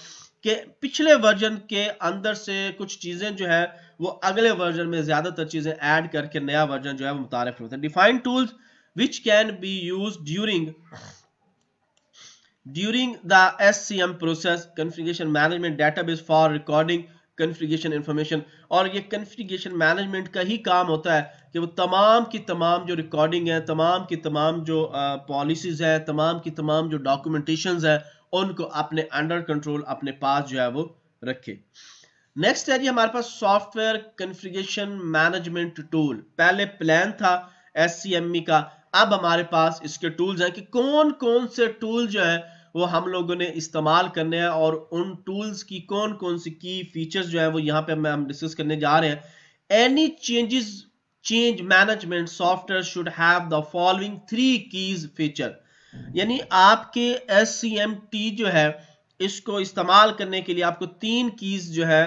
कि पिछले वर्जन के अंदर से कुछ चीज़ें जो है वो अगले वर्जन में ज़्यादातर चीज़ें ऐड करके नया वर्जन जो है वो मुतारफ होता है define tools which can be use during During the SCM process, configuration management database for recording configuration information और ये कन्फ्रिगेशन मैनेजमेंट का ही काम होता है कि वो तमाम की तमाम जो रिकॉर्डिंग है तमाम की तमाम जो पॉलिसीज़ है तमाम की तमाम जो डॉक्यूमेंटेशन है उनको अपने अंडर कंट्रोल अपने पास जो है वो रखे नेक्स्ट है जी हमारे पास सॉफ्टवेयर कन्फ्रिगेशन मैनेजमेंट टूल पहले प्लान था एस e का अब हमारे पास इसके टूल्स हैं कि कौन कौन से टूल जो है वो हम लोगों ने इस्तेमाल करने हैं और उन टूल्स की कौन कौन सी की फीचर्स जो है वो यहाँ पे हम डिस्कस करने जा रहे हैं any changes change management software should have the following three keys feature यानी आपके एस जो है इसको इस्तेमाल करने के लिए आपको तीन कीज जो है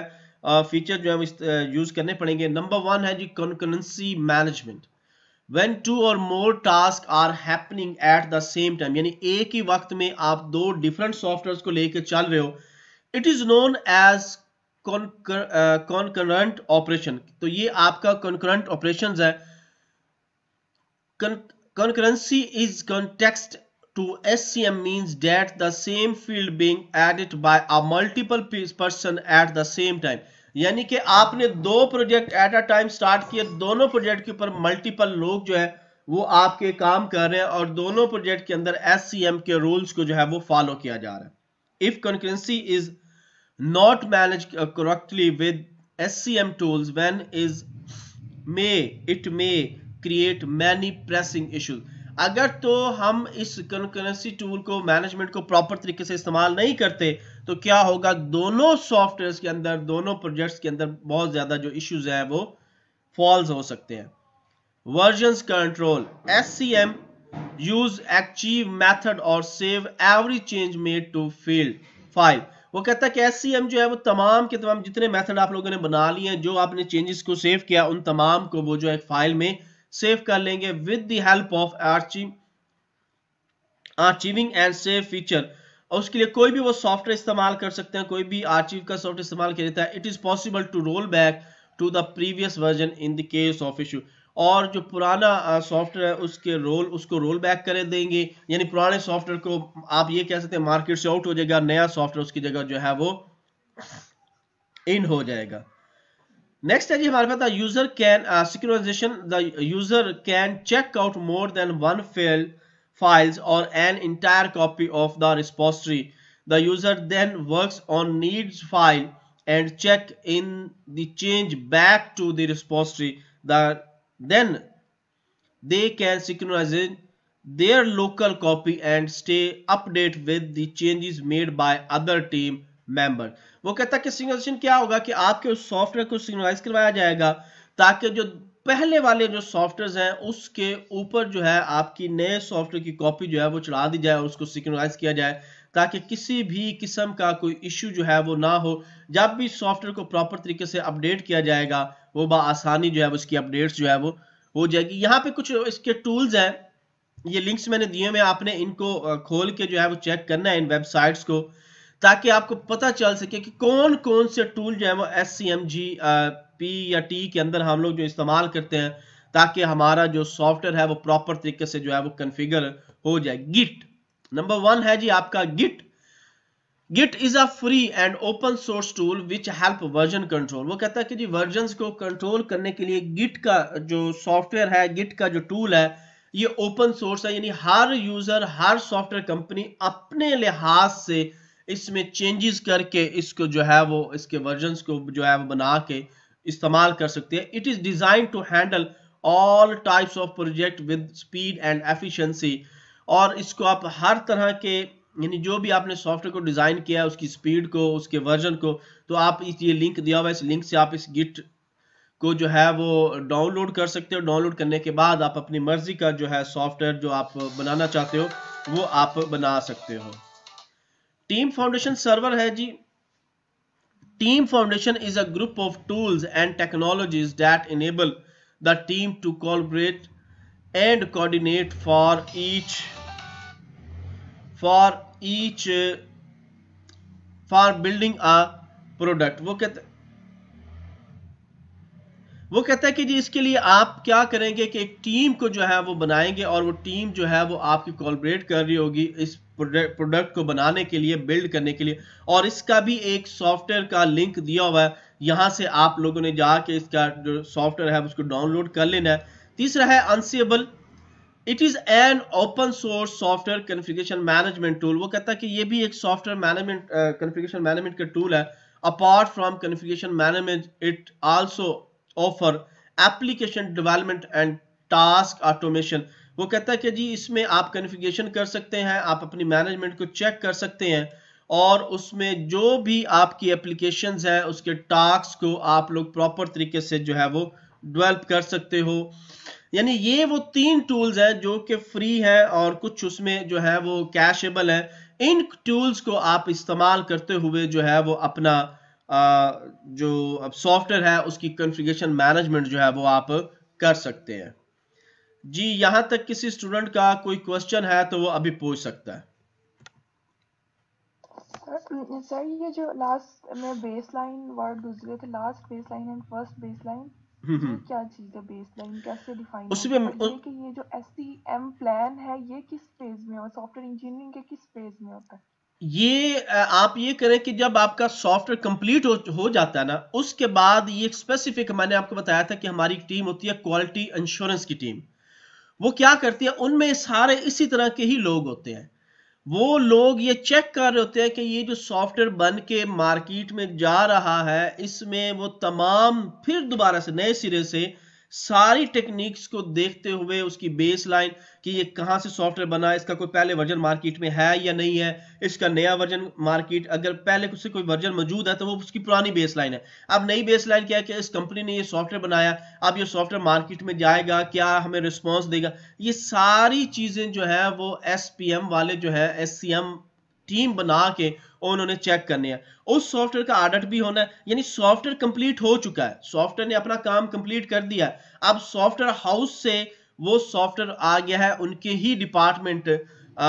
फीचर जो है यूज करने पड़ेंगे नंबर वन है जी कॉन्करेंसी मैनेजमेंट वेन टू और more task are happening at the same time यानी एक ही वक्त में आप दो डिफरेंट सॉफ्टवेयर को लेकर चल रहे हो it is known as concurrent operation तो ये आपका कॉन्करेंट ऑपरेशन है concurrency is context to SCM means that the same field being added by a multiple person at the same time यानी कि आपने दो project at a time start किए दोनों प्रोजेक्ट के ऊपर मल्टीपल लोग जो है वो आपके काम कर रहे हैं और दोनों प्रोजेक्ट के अंदर एस के रूल्स को जो है वो फॉलो किया जा रहा है if concurrency is not manage correctly with S tools when is may it may create many pressing issues अगर तो हम इस कंकरेंसी टूल को मैनेजमेंट को प्रॉपर तरीके से इस्तेमाल नहीं करते तो क्या होगा दोनों सॉफ्टवेयर के अंदर दोनों प्रोजेक्ट्स के अंदर बहुत ज्यादा जो इश्यूज है वो फॉल्स हो सकते हैं version control S C M use archive method और save every change made to field five वो कहता है कि एस सी एम जो है वो तमाम के तमाम जितने मेथड आप लोगों ने बना लिए हैं जो आपने चेंजेस को सेव किया उन तमाम को वो जो है फाइल में सेव कर लेंगे with the help of archive archiving and save feature और उसके लिए कोई भी वो सॉफ्टवेयर इस्तेमाल कर सकते हैं कोई भी आर्चिव का सॉफ्टवेयर इस्तेमाल किया जाता है it is possible to roll back to the previous version in the case of issue और जो पुराना सॉफ्टवेयर है उसके रोल उसको रोल बैक कर देंगे यानी पुराने सॉफ्टवेयर को आप ये कह सकते हैं मार्केट से आउट हो जाएगा नया सॉफ्टवेयर उसकी जगह जो है वो इन हो जाएगा नेक्स्ट है जी हमारे पास user can securitization the user can check out more than one failed files or an entire copy of the repository. The user then works on needs file and check in the change back to the repository. The, then they can synchronize their local copy and stay update with the changes made by other team member. वो कहता है कि synchronization क्या होगा कि आपके उस को synchronize करवाया जाएगा ताकि जो पहले वाले जो सॉफ्टवेयर हैं उसके ऊपर जो है आपकी नए सॉफ्टवेयर की कॉपी जो है वो चढ़ा दी जाए उसको सिक्योराइज किया जाए ताकि किसी भी किस्म का कोई इश्यू जो है वो ना हो जब भी सॉफ्टवेयर को प्रॉपर तरीके से अपडेट किया जाएगा वो बसानी जो है उसकी अपडेट्स जो है वो हो जाएगी यहाँ पे कुछ इसके टूल्स हैं ये लिंक्स मैंने दिए हुए आपने इनको खोल के जो है वो चेक करना है इन वेबसाइट्स को ताकि आपको पता चल सके कि कौन कौन से टूल जो है वो S C M G P या टी के अंदर हम लोग जो इस्तेमाल करते हैं ताकि हमारा जो सॉफ्टवेयर है वो प्रॉपर तरीके से जो है वो कन्फिगर हो जाए गिट नंबर वन है जी आपका Git Git is a free and open source tool which help version control वो कहता है कि जी वर्जन को कंट्रोल करने के लिए गिट का जो सॉफ्टवेयर है गिट का जो टूल है ये ओपन सोर्स है यानी हर यूजर हर सॉफ्टवेयर कंपनी अपने लिहाज से इसमें चेंजेस करके इसको जो है वो इसके वर्जन को जो है वो बना के इस्तेमाल कर सकते हैं it is design to handle all types of project with speed and efficiency और इसको आप हर तरह के यानी जो भी आपने सॉफ्टवेयर को डिज़ाइन किया है उसकी स्पीड को उसके वर्जन को तो आप इस ये लिंक दिया हुआ है इस लिंक से आप इस गिट को जो है वो डाउनलोड कर सकते हो डाउनलोड करने के बाद आप अपनी मर्जी का जो है सॉफ्टवेयर जो आप बनाना चाहते हो वो आप बना सकते हो टीम फाउंडेशन सर्वर है जी Team Foundation is a group of tools and technologies that enable the team to collaborate and coordinate for each for each for building a product वो कहते वो कहता है कि जी इसके लिए आप क्या करेंगे कि एक टीम को जो है वो बनाएंगे और वो टीम जो है वो आपकी कोलबरेट कर रही होगी इस प्रोडक्ट को बनाने के लिए बिल्ड करने के लिए और इसका भी एक सॉफ्टवेयर का लिंक दिया हुआ है यहाँ से आप लोगों ने जाके इसका जो सॉफ्टवेयर है उसको डाउनलोड कर लेना है तीसरा है Ansible it is an open source software configuration management tool वो कहता है कि ये भी एक सॉफ्टवेयर मैनेजमेंट कन्फिग्रेशन मैनेजमेंट का टूल है apart from configuration management it also offer application development and task automation वो कहता है कि जी इसमें आप कन्फिगेशन कर सकते हैं आप अपनी मैनेजमेंट को चेक कर सकते हैं और उसमें जो भी आपकी एप्लीकेशन है उसके टास्क को आप लोग प्रॉपर तरीके से जो है वो डेवलप कर सकते हो यानी ये वो तीन टूल्स हैं जो कि फ्री है और कुछ उसमें जो है वो कैशेबल है इन टूल्स को आप इस्तेमाल करते हुए जो है वो अपना आ, जो सॉफ्टवेयर है उसकी कॉन्फ़िगरेशन मैनेजमेंट जो है वो आप कर सकते हैं जी यहां तक किसी स्टूडेंट का कोई क्वेश्चन है तो वो अभी पूछ सकता है सर ये जो लास्ट में बेसलाइन वर्ड गुजरे थे last baseline and first baseline क्या चीज है बेसलाइन कैसे डिफाइन उसमें कि ये जो एससीएम प्लान e है ये किस फेज में और सॉफ्टवेयर इंजीनियरिंग के किस फेज में होता है ये आप ये करें कि जब आपका सॉफ्टवेयर कंप्लीट हो, हो जाता है ना उसके बाद ये स्पेसिफिक मैंने आपको बताया था कि हमारी टीम होती है क्वालिटी इंश्योरेंस की टीम वो क्या करती है उनमें सारे इसी तरह के ही लोग होते हैं वो लोग ये चेक कर रहे होते हैं कि ये जो सॉफ्टवेयर बन के मार्केट में जा रहा है इसमें वो तमाम फिर दोबारा से नए सिरे से सारी टेक्निक्स को देखते हुए उसकी बेस लाइन कि ये कहां से सॉफ्टवेयर बना इसका कोई पहले वर्जन मार्केट में है या नहीं है इसका नया वर्जन मार्केट अगर पहले से कोई वर्जन मौजूद है तो वो उसकी पुरानी बेस लाइन है अब नई बेस लाइन क्या है कि इस कंपनी ने ये सॉफ्टवेयर बनाया अब ये सॉफ्टवेयर मार्केट में जाएगा क्या हमें रिस्पॉन्स देगा ये सारी चीज़ें जो है वो एस वाले जो है एस टीम बना के उन्होंने चेक करने हैं उस सॉफ्टवेयर का ऑडिट भी होना है यानी सॉफ्टवेयर कंप्लीट हो चुका है सॉफ्टवेयर ने अपना काम कंप्लीट कर दिया है अब सॉफ्टवेयर हाउस से वो सॉफ्टवेयर आ गया है उनके ही डिपार्टमेंट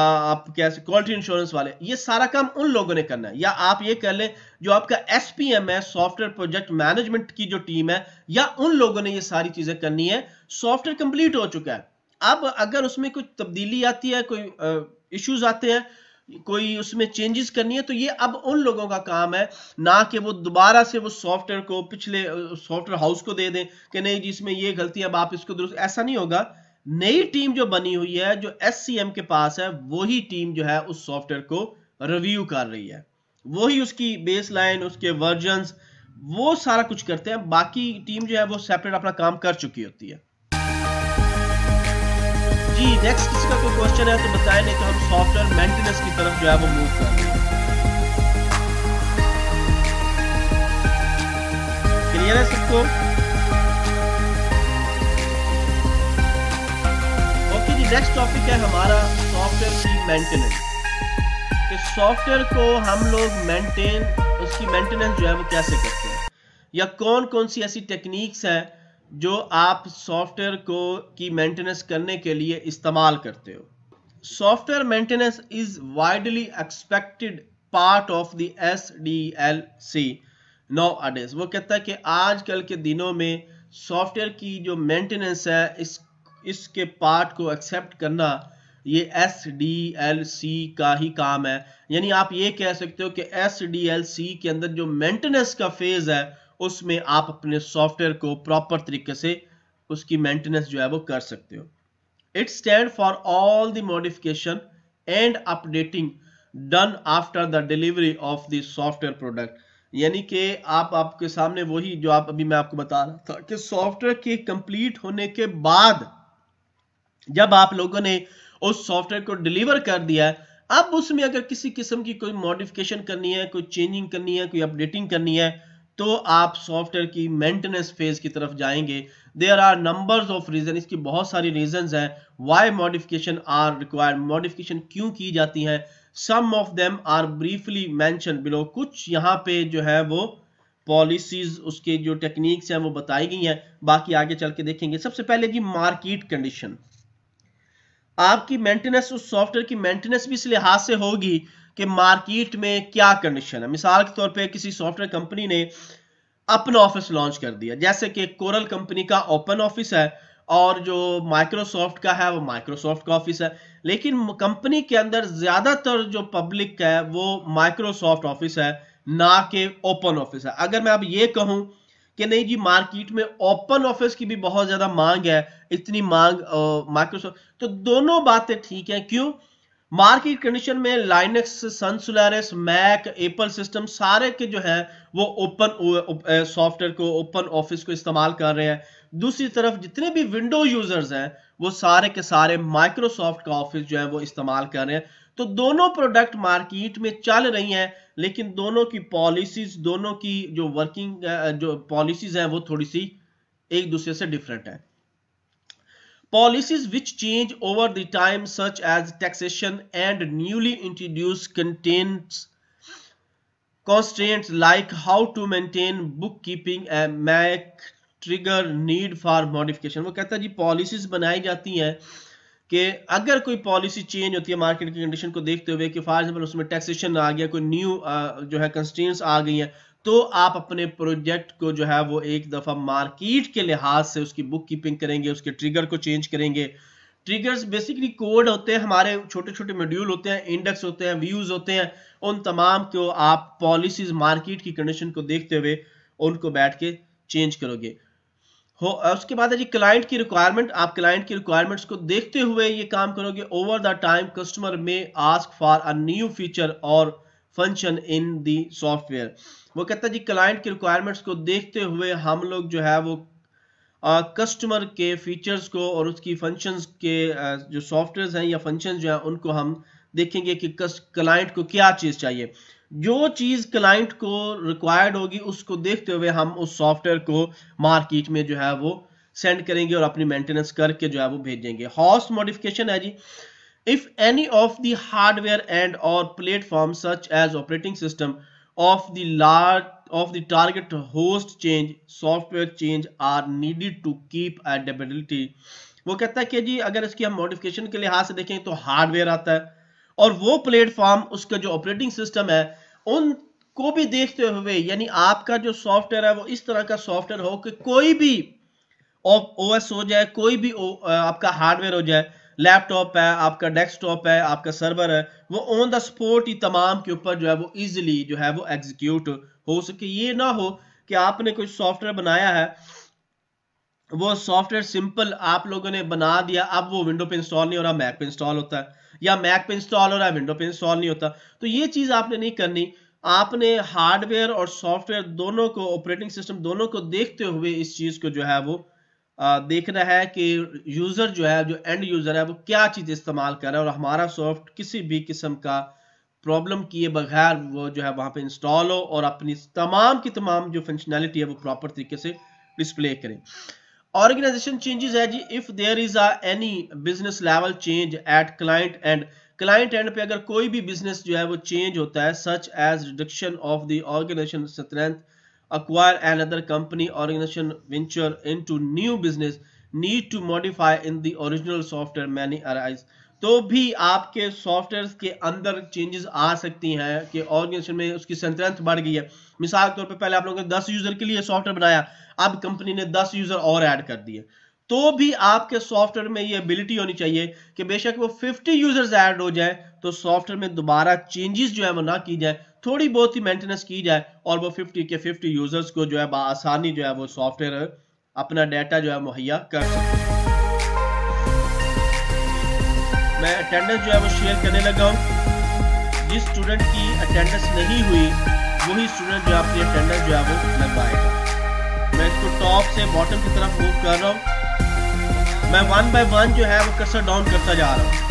आप कैसे क्वालिटी इंश्योरेंस वाले ये सारा काम उन लोगों ने करना है या आप ये कर लें जो आपका एसपीएम है सॉफ्टवेयर प्रोजेक्ट मैनेजमेंट की जो टीम है या उन लोगों ने ये सारी चीजें करनी है सॉफ्टवेयर कंप्लीट हो चुका है अब अगर उसमें कुछ तब्दीली आती है कोई इश्यूज आते हैं कोई उसमें चेंजेस करनी है तो ये अब उन लोगों का काम है ना कि वो दोबारा से वो सॉफ्टवेयर को पिछले सॉफ्टवेयर हाउस को दे दें कि नहीं जी इसमें ये गलती है अब आप इसको दुरुस्त ऐसा नहीं होगा नई टीम जो बनी हुई है जो एस के पास है वही टीम जो है उस सॉफ्टवेयर को रिव्यू कर रही है वही उसकी बेस लाइन उसके वर्जन वो सारा कुछ करते हैं बाकी टीम जो है वो सेपरेट अपना काम कर चुकी होती है कि नेक्स्ट किसी का कोई क्वेश्चन है तो बताएं नहीं तो हम सॉफ्टवेयर मेंटेनेंस की तरफ जो है वो मूव करें क्लियर है सबको ओके जी नेक्स्ट टॉपिक है हमारा सॉफ्टवेयर की मेंटेनेंस कि सॉफ्टवेयर को हम लोग मेंटेन उसकी मेंटेनेंस जो है वो कैसे करते हैं या कौन कौन सी ऐसी टेक्निक्स हैं जो आप सॉफ्टवेयर को की मेंटेनेंस करने के लिए इस्तेमाल करते हो software maintenance is widely expected part of the S D L C nowadays वो कहता है कि आजकल के दिनों में सॉफ्टवेयर की जो मेंटेनेंस है इस इसके पार्ट को एक्सेप्ट करना ये एस डी एल सी का ही काम है यानी आप ये कह सकते हो कि एस डी एल सी के अंदर जो मेंटेनेंस का फेज है उसमें आप अपने सॉफ्टवेयर को प्रॉपर तरीके से उसकी मेंटेनेंस जो है वो कर सकते हो it stand for all the modification and updating done after the delivery of the software product यानी कि आप आपके सामने वही जो आप अभी मैं आपको बता रहा था कि सॉफ्टवेयर के कंप्लीट होने के बाद जब आप लोगों ने उस सॉफ्टवेयर को डिलीवर कर दिया है अब उसमें अगर किसी किस्म की कोई मॉडिफिकेशन करनी है कोई चेंजिंग करनी है कोई अपडेटिंग करनी है तो आप सॉफ्टवेयर की मेंटेनेंस फेज की तरफ जाएंगे there are numbers of reason इसकी बहुत सारी रीजन हैं why modification are required modification क्यों की जाती है some of them are briefly mention below कुछ यहाँ पे जो है वो पॉलिसीज उसके जो टेक्निक्स हैं वो बताई गई हैं बाकी आगे चल के देखेंगे सबसे पहले जी मार्केट कंडीशन आपकी मेंटेनेंस उस सॉफ्टवेयर की मेंटेनेंस भी इस लिहाज से होगी कि मार्केट में क्या कंडीशन है मिसाल के तौर पे किसी सॉफ्टवेयर कंपनी ने अपना ऑफिस लॉन्च कर दिया जैसे कि कोरल कंपनी का ओपन ऑफिस है और जो माइक्रोसॉफ्ट का है वो माइक्रोसॉफ्ट का ऑफिस है लेकिन कंपनी के अंदर ज्यादातर जो पब्लिक है वो माइक्रोसॉफ्ट ऑफिस है ना कि ओपन ऑफिस है अगर मैं अब ये कहूं कि नहीं जी मार्केट में ओपन ऑफिस की भी बहुत ज्यादा मांग है इतनी मांग माइक्रोसॉफ्ट तो दोनों बातें ठीक है क्यों मार्केट कंडीशन में Linux Sun Solaris Mac Apple system सारे के जो है वो ओपन सॉफ्टवेयर को ओपन ऑफिस को इस्तेमाल कर रहे हैं दूसरी तरफ जितने भी विंडो यूजर्स हैं वो सारे के सारे माइक्रोसॉफ्ट का ऑफिस जो है वो इस्तेमाल कर रहे हैं तो दोनों प्रोडक्ट मार्केट में चल रही हैं लेकिन दोनों की पॉलिसीज दोनों की जो वर्किंग जो पॉलिसीज हैं वो थोड़ी सी एक दूसरे से डिफरेंट है policies which change over the time such as taxation and newly introduce content constant like how to maintain book keeping may trigger need for modification वो कहता है जी पॉलिसीज बनाई जाती हैं कि अगर कोई पॉलिसी चेंज होती है मार्केट की कंडीशन को देखते हुए कि फॉर एग्जाम्पल उसमें टैक्सेशन आ गया कोई न्यू जो है कंस्टेंट्स आ गई है तो आप अपने प्रोजेक्ट को जो है वो एक दफ़ा मार्केट के लिहाज से उसकी बुक कीपिंग करेंगे उसके ट्रिगर को चेंज करेंगे ट्रिगर्स बेसिकली कोड होते हैं हमारे छोटे छोटे मॉड्यूल होते हैं इंडेक्स होते हैं व्यूज होते हैं उन तमाम को आप पॉलिसीज मार्केट की कंडीशन को देखते हुए उनको बैठ के चेंज करोगे हो उसके बाद है जी क्लाइंट की रिक्वायरमेंट आप क्लाइंट की रिक्वायरमेंट्स को देखते हुए ये काम करोगे over the time customer may ask for a new feature और फंक्शन इन दी सॉफ्टवेयर वो कहता है जी क्लाइंट की रिक्वायरमेंट्स को देखते हुए हम लोग जो है वो कस्टमर के फीचर्स को और उसकी फंक्शंस के जो सॉफ्टवेयर हैं या फंक्शन जो हैं उनको हम देखेंगे कि क्लाइंट को क्या चीज़ चाहिए जो चीज़ क्लाइंट को रिक्वायर्ड होगी उसको देखते हुए हम उस सॉफ्टवेयर को मार्केट में जो है वो सेंड करेंगे और अपनी मेंटेनेंस करके जो है वो भेजेंगे हॉस्ट मॉडिफिकेशन है जी if any of the hardware and और platform such as operating system of the large of the target host change software change are needed to keep adaptability वो कहता है कि जी अगर इसकी हम मॉडिफिकेशन के लिहाज se देखें to तो hardware aata hai aur wo platform uska jo operating system hai उन को भी देखते हुए यानी आपका जो सॉफ्टवेयर है वो इस तरह का सॉफ्टवेयर हो कि कोई भी ओएस हो जाए कोई भी ओ, आपका हार्डवेयर हो जाए लैपटॉप है आपका डेस्कटॉप है आपका सर्वर है वो ऑन द स्पॉट ही तमाम के ऊपर जो है वो इजीली जो है वो एग्जीक्यूट हो सके ये ना हो कि आपने कोई सॉफ्टवेयर बनाया है वो सॉफ्टवेयर सिंपल आप लोगों ने बना दिया अब वो विंडो पे इंस्टॉल नहीं हो रहा मैक पे इंस्टॉल होता है या मैक पे इंस्टॉल हो रहा है विंडो पे इंस्टॉल नहीं होता तो ये चीज़ आपने नहीं करनी आपने हार्डवेयर और सॉफ्टवेयर दोनों को ऑपरेटिंग सिस्टम दोनों को देखते हुए इस चीज़ को जो है वो देखना है कि यूज़र जो है जो एंड यूज़र है वो क्या चीज़ इस्तेमाल कर रहा है और हमारा सॉफ्ट किसी भी किस्म का प्रॉब्लम किए बगैर वो जो है वहां पे इंस्टॉल हो और अपनी तमाम की तमाम जो फंक्शनैलिटी है वो प्रॉपर तरीके से डिस्प्ले करें organization changes है जी if there is a any business level change at client end client end पे अगर कोई भी business जो है वो change होता है such as reduction of the organization strength acquire another company organization venture into new business need to modify in the original software many arise तो भी आपके सॉफ्टवेयर के अंदर चेंजेस आ सकती हैं कि ऑर्गेनाइजेशन में उसकी स्ट्रेंथ बढ़ गई है मिसाल के तौर पर पहले आप लोगों ने दस यूजर के लिए सॉफ्टवेयर बनाया अब कंपनी ने दस यूजर और ऐड कर दिए तो भी आपके सॉफ्टवेयर में ये एबिलिटी होनी चाहिए कि बेशक वो 50 यूजर्स ऐड हो जाए तो सॉफ्टवेयर में दोबारा चेंजेस जो है वो ना की जाए थोड़ी बहुत ही मेंटेनेंस की जाए और वो 50 के 50 यूजर्स को जो है आसानी जो है वो सॉफ्टवेयर अपना डाटा जो है मुहैया कर सकते हैं मैं अटेंडेंस जो है वो शेयर करने लगा हूँ जिस स्टूडेंट की अटेंडेंस नहीं हुई वही स्टूडेंट जो आपकी अटेंडेंस जो है वो लगवाएगा मैं इसको टॉप से बॉटम की तरफ मूव कर रहा हूँ मैं वन बाय वन जो है वो कसर डाउन करता जा रहा हूँ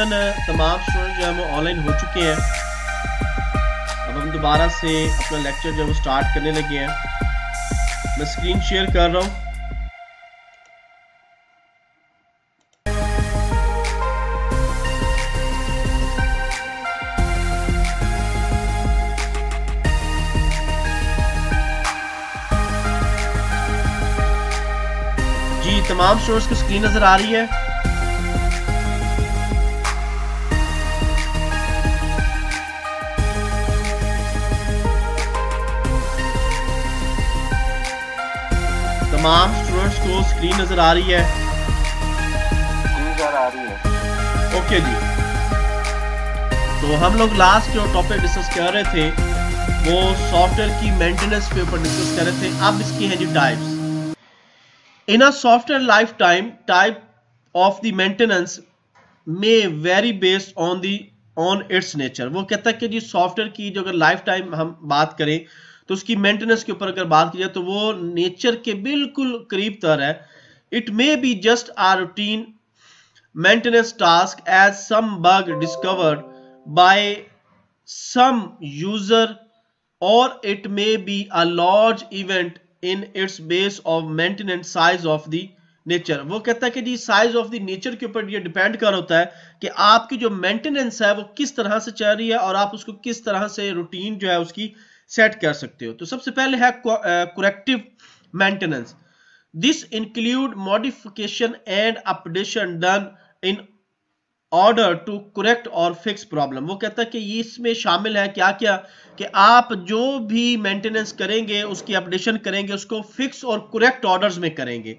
तकरीबन तमाम स्टूडेंट जो है वो ऑनलाइन हो चुके हैं अब हम दोबारा से अपना लेक्चर जो है वो स्टार्ट करने लगे हैं मैं स्क्रीन शेयर कर रहा हूँ तमाम स्टूडेंट्स की स्क्रीन नज़र आ रही है तमाम स्टूडेंट्स को स्क्रीन नज़र आ रही है नज़र आ रही है ओके जी तो हम लोग लास्ट जो टॉपिक डिस्कस कर रहे थे वो सॉफ्टवेयर की मेंटेनेंस के ऊपर डिस्कस कर रहे थे अब इसकी है जी types in a software life time type of the maintenance may vary based on the on its nature वो कहता है कि जी सॉफ्टवेयर की जो अगर लाइफ टाइम हम बात करें तो उसकी मेंटेनेंस के ऊपर अगर बात की जाए तो वो नेचर के बिल्कुल करीब तर है it may be just a routine maintenance task as some bug discovered by some user और it may be a large event in its base of maintenance size of the nature वो कहता है कि जी साइज ऑफ द नेचर के ऊपर ये डिपेंड कर होता है कि आपकी जो मेंटेनेंस है वो किस तरह से चल रही है और आप उसको किस तरह से रूटीन जो है उसकी सेट कर सकते हो तो सबसे पहले है corrective maintenance this include modification and updation done in order to correct और फिक्स प्रॉब्लम वो कहता है कि ये इसमें शामिल है क्या क्या कि आप जो भी मेंटेनेंस करेंगे उसकी अपडेशन करेंगे उसको फिक्स और करेक्ट ऑर्डर्स में करेंगे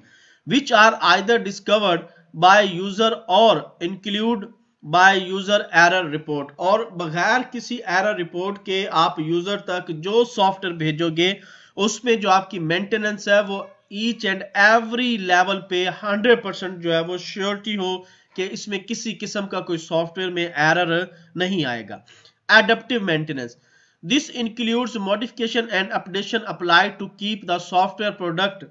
which are either discovered by user और include by user error report और बगैर किसी एरर रिपोर्ट के आप यूजर तक जो सॉफ्टवेयर भेजोगे उसमें जो आपकी मेंटेनेंस है वो ईच एंड एवरी लेवल पे 100 परसेंट जो है वो श्योरिटी हो कि इसमें किसी किस्म का कोई सॉफ्टवेयर में एरर नहीं आएगा adaptive maintenance this includes modification and updation apply to keep the software product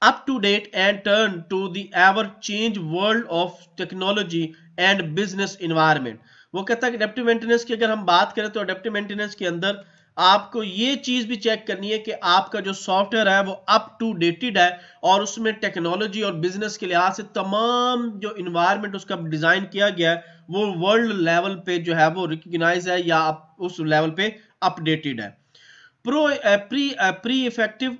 up to date and turn to the ever change world of technology and business environment वो कहता है कि डेप्टिव मेंटेनेंस की अगर हम बात करें तो डेप्टिव मेंटेनेंस के अंदर आपको ये चीज भी चेक करनी है कि आपका जो सॉफ्टवेयर है वो अप टू डेटेड है और उसमें टेक्नोलॉजी और बिजनेस के लिहाज से तमाम जो इन्वायरमेंट उसका डिजाइन किया गया है वो वर्ल्ड लेवल पे जो है वो रिकॉग्नाइज है या उस लेवल पे अपडेटेड है pro pre pre effective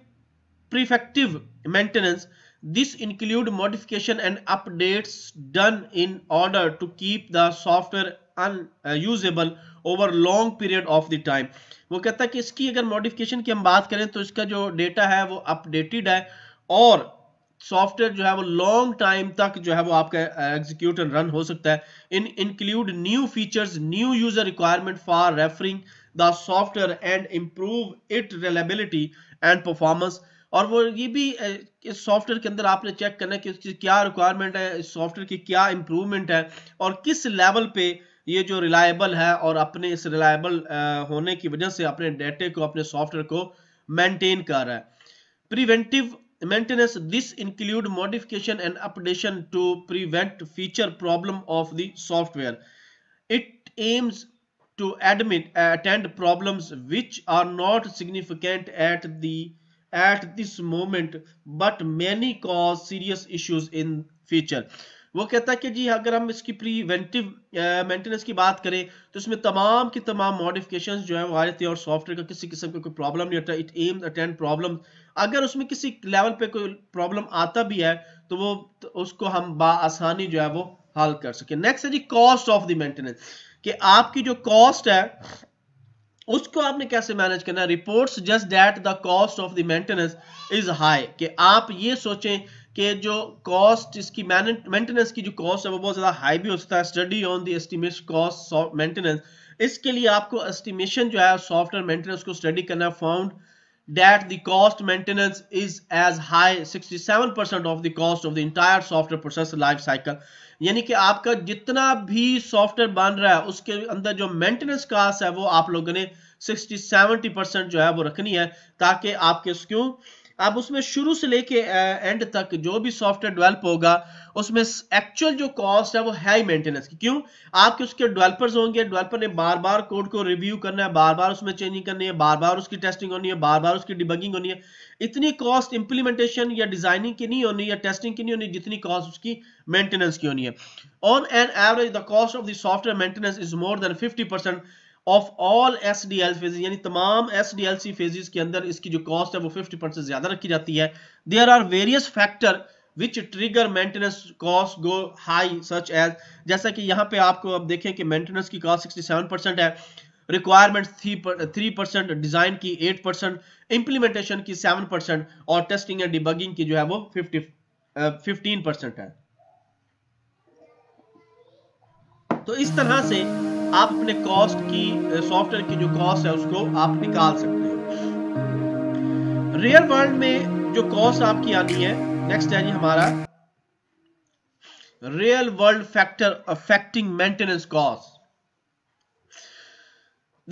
prefective maintenance this include modification and updates done in order to keep the software unusable over long period of the time वो कहता है कि इसकी अगर मॉडिफिकेशन की हम बात करें तो इसका जो डेटा है वो अपडेटेड है और सॉफ्टवेयर जो है वो लॉन्ग टाइम तक जो है वो आपका एग्जीक्यूट एंड रन हो सकता है in include new features new user requirement for referring the software and improve it reliability and performance और वो ये भी इस सॉफ्टवेयर के अंदर आपने चेक करना है कि उसकी क्या रिक्वायरमेंट है इस सॉफ्टवेयर की क्या इम्प्रूवमेंट है और किस लेवल पे ये जो रिलायबल है और अपने इस रिलायबल होने की वजह से अपने डेटे को अपने सॉफ्टवेयर को मेंटेन कर रहा है preventive maintenance this include modification and updation to prevent feature problem of the software it aims to admit attend problems which are not significant at the at this moment but many cause serious issues in future वो कहता है कि जी अगर हम इसकी प्रीवेंटिव मेंटेनेंस की बात करें तो इसमें तमाम की तमाम मॉडिफिकेशंस जो है वो आ जाती है और सॉफ्टवेयर का किसी किस्म का कोई प्रॉब्लम नहीं होता इट एम अटेंड प्रॉब्लम अगर उसमें किसी लेवल पे कोई प्रॉब्लम आता भी है तो वो तो उसको हम आसानी जो है वो हल कर सके नेक्स्ट है जी कॉस्ट ऑफ द मेंटेनेंस कि आपकी जो कॉस्ट है उसको आपने कैसे मैनेज करना है just that the cost of the maintenance is high कि आप ये सोचें कि जो कॉस्ट इसकी मेंटेनेंस की जो कॉस्ट है वो बहुत ज़्यादा हाई भी हो सकता है study on the estimate cost maintenance इसके लिए आपको एस्टिमेशन जो है सॉफ्टवेयर मेंटेनेंस को स्टडी करना found that the cost maintenance is as high 67% of the cost of the entire software process life cycle यानी कि आपका जितना भी सॉफ्टवेयर बन रहा है उसके अंदर जो मेंटेनेंस कास्ट है वो आप लोगों ने 60 70 परसेंट जो है वो रखनी है ताकि आपके क्यों आप उसमें शुरू से लेके एंड तक जो भी सॉफ्टवेयर डेवलप होगा उसमें एक्चुअल जो कॉस्ट है वो है ही मेंटेनेंस की क्यों आपके उसके डेवलपर्स होंगे डेवलपर ने बार बार कोड को रिव्यू करना है बार बार उसमें चेंजिंग करनी है बार बार उसकी टेस्टिंग होनी है बार बार उसकी डिबगिंग होनी है इतनी कॉस्ट इंप्लीमेंटेशन या डिजाइनिंग की नहीं होनी या टेस्टिंग की नहीं होनी जितनी कॉस्ट उसकी मेंटेनेंस की होनी है on an average the cost of the software maintenance is more than fifty percent of all S D L phases यानी तमाम S D L C phases के अंदर इसकी जो कॉस्ट है वो 50 परसेंट ज्यादा रखी जाती है there are various factor which trigger maintenance cost go high such as जैसा कि यहाँ पे आपको अब देखें कि मेंटेनेंस की कॉस्ट 67 परसेंट है रिक्वायरमेंट थ्री परसेंट डिजाइन की एट परसेंट इंप्लीमेंटेशन की सेवन परसेंट और टेस्टिंग एंड डिबगिंग की जो है वो फिफ्टी फिफ्टीन परसेंट है तो इस तरह से आप अपने कॉस्ट की सॉफ्टवेयर की जो कॉस्ट है उसको आप निकाल सकते हो रियल वर्ल्ड में जो कॉस्ट आपकी आनी है नेक्स्ट है जी हमारा real world factor affecting maintenance cost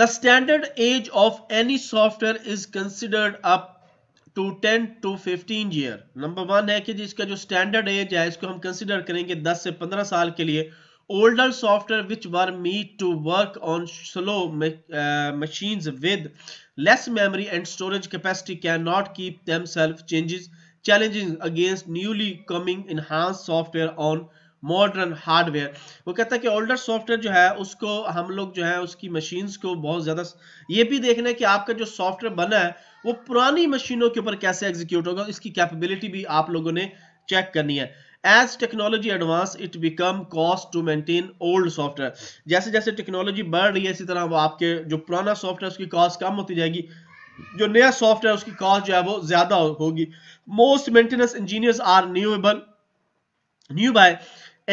the standard age of any software is considered up to ten to fifteen year number one है कि जिसका जो स्टैंडर्ड एज है इसको हम कंसिडर करेंगे दस से पंद्रह साल के लिए older software which were made to work on slow uh, machines with less memory and storage capacity cannot keep themselves changes challenging against newly coming enhanced software on modern hardware वो कहता है कि ओल्डर सॉफ्टवेयर जो है उसको हम लोग जो है उसकी मशीन्स को बहुत ज़्यादा ये भी देखना है कि आपका जो सॉफ्टवेयर बना है वो पुरानी मशीनों के ऊपर कैसे एग्जीक्यूट होगा इसकी कैपेबिलिटी भी आप लोगों ने चेक करनी है as technology advance it become cost to maintain old software जैसे जैसे टेक्नोलॉजी बढ़ रही है इसी तरह वो आपके जो पुराना सॉफ्टवेयर उसकी कॉस्ट कम होती जाएगी जो नया सॉफ्टवेयर उसकी कॉस्ट जो है वो ज्यादा होगी मोस्ट मेंटेनेंस इंजीनियर्स आर न्यूएबल newbie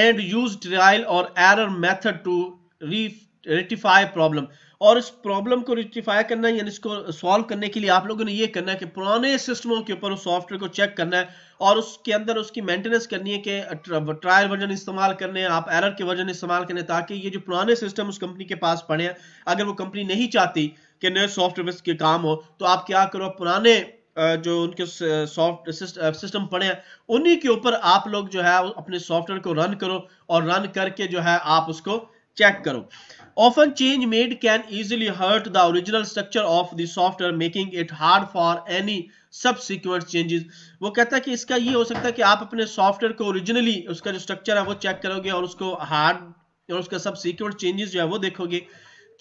and use trial और error method to re rectify problem और इस प्रॉब्लम को रेक्टिफाई करना है यानी इसको सॉल्व करने के लिए आप लोगों ने ये करना है कि पुराने सिस्टमों के ऊपर उस सॉफ्टवेयर को चेक करना है और उसके अंदर उसकी मेंटेनेंस करनी है कि ट्रायल वर्जन इस्तेमाल करने हैं आप एरर के वर्जन इस्तेमाल करने ताकि ये जो पुराने सिस्टम उस कंपनी के पास पड़े हैं अगर वो कंपनी नहीं चाहती कि नए सॉफ्टवेयर के काम हो तो आप क्या करो पुराने जो उनके सॉफ्ट सिस्टम पड़े हैं उन्हीं के ऊपर आप लोग जो है अपने सॉफ्टवेयर को रन करो और रन करके जो है आप उसको चेक करो often change made can easily hurt the original structure of the software making it hard for any subsequent changes वो कहता है कि इसका ये हो सकता है कि आप अपने सॉफ्टवेयर को ओरिजिनली उसका जो स्ट्रक्चर है वो चेक करोगे और उसको हार्ड और उसका सब सिक्योर चेंजेस जो है वो देखोगे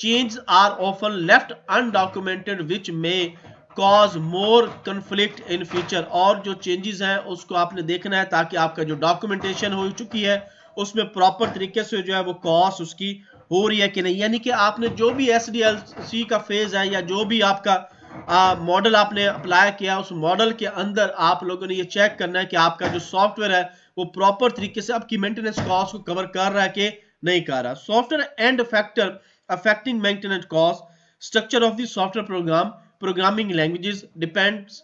change are often left undocumented which may cause more conflict in future और जो चेंजेस हैं उसको आपने देखना है ताकि आपका जो डॉक्यूमेंटेशन हो चुकी है उसमें प्रॉपर तरीके से जो है वो कॉस्ट उसकी हो रही है कि नहीं यानी कि आपने जो भी एस डी एल सी का फेज है या जो भी आपका मॉडल आपने अप्लाई किया उस मॉडल के अंदर आप लोगों ने ये चेक करना है कि आपका जो सॉफ्टवेयर है वो प्रॉपर तरीके से आपकी मेंटेनेंस कॉस्ट को कवर कर रहा है कि नहीं कर रहा software and factor affecting maintenance cost structure of the software program programming languages depends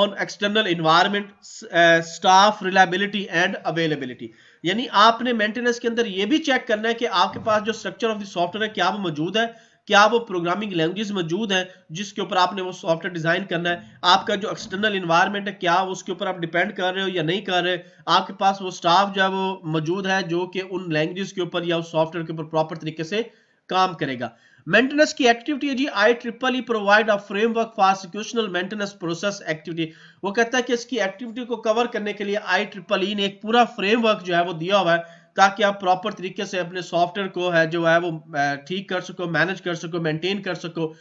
on external environment staff reliability and availability यानी आपने मेंटेनेंस के अंदर ये भी चेक करना है कि आपके पास जो स्ट्रक्चर ऑफ द सॉफ्टवेयर है क्या वो मौजूद है क्या वो प्रोग्रामिंग लैंग्वेज मौजूद है जिसके ऊपर आपने वो सॉफ्टवेयर डिजाइन करना है आपका जो एक्सटर्नल इन्वायरमेंट है क्या उसके ऊपर आप डिपेंड कर रहे हो या नहीं कर रहे आपके पास वो स्टाफ जो है वो मौजूद है जो कि उन लैंग्वेज के ऊपर या उस सॉफ्टवेयर के ऊपर प्रॉपर तरीके से काम करेगा मेंटेनेंस की एक्टिविटी है जी I triple E provide a framework for sequential maintenance process activity वो कहता है कि इसकी एक्टिविटी को कवर करने के लिए आई ट्रिपल ई ने एक पूरा फ्रेमवर्क जो है वो दिया हुआ है ताकि आप प्रॉपर तरीके से अपने सॉफ्टवेयर को है जो है वो ठीक कर सको मैनेज कर सको मेंटेन कर सको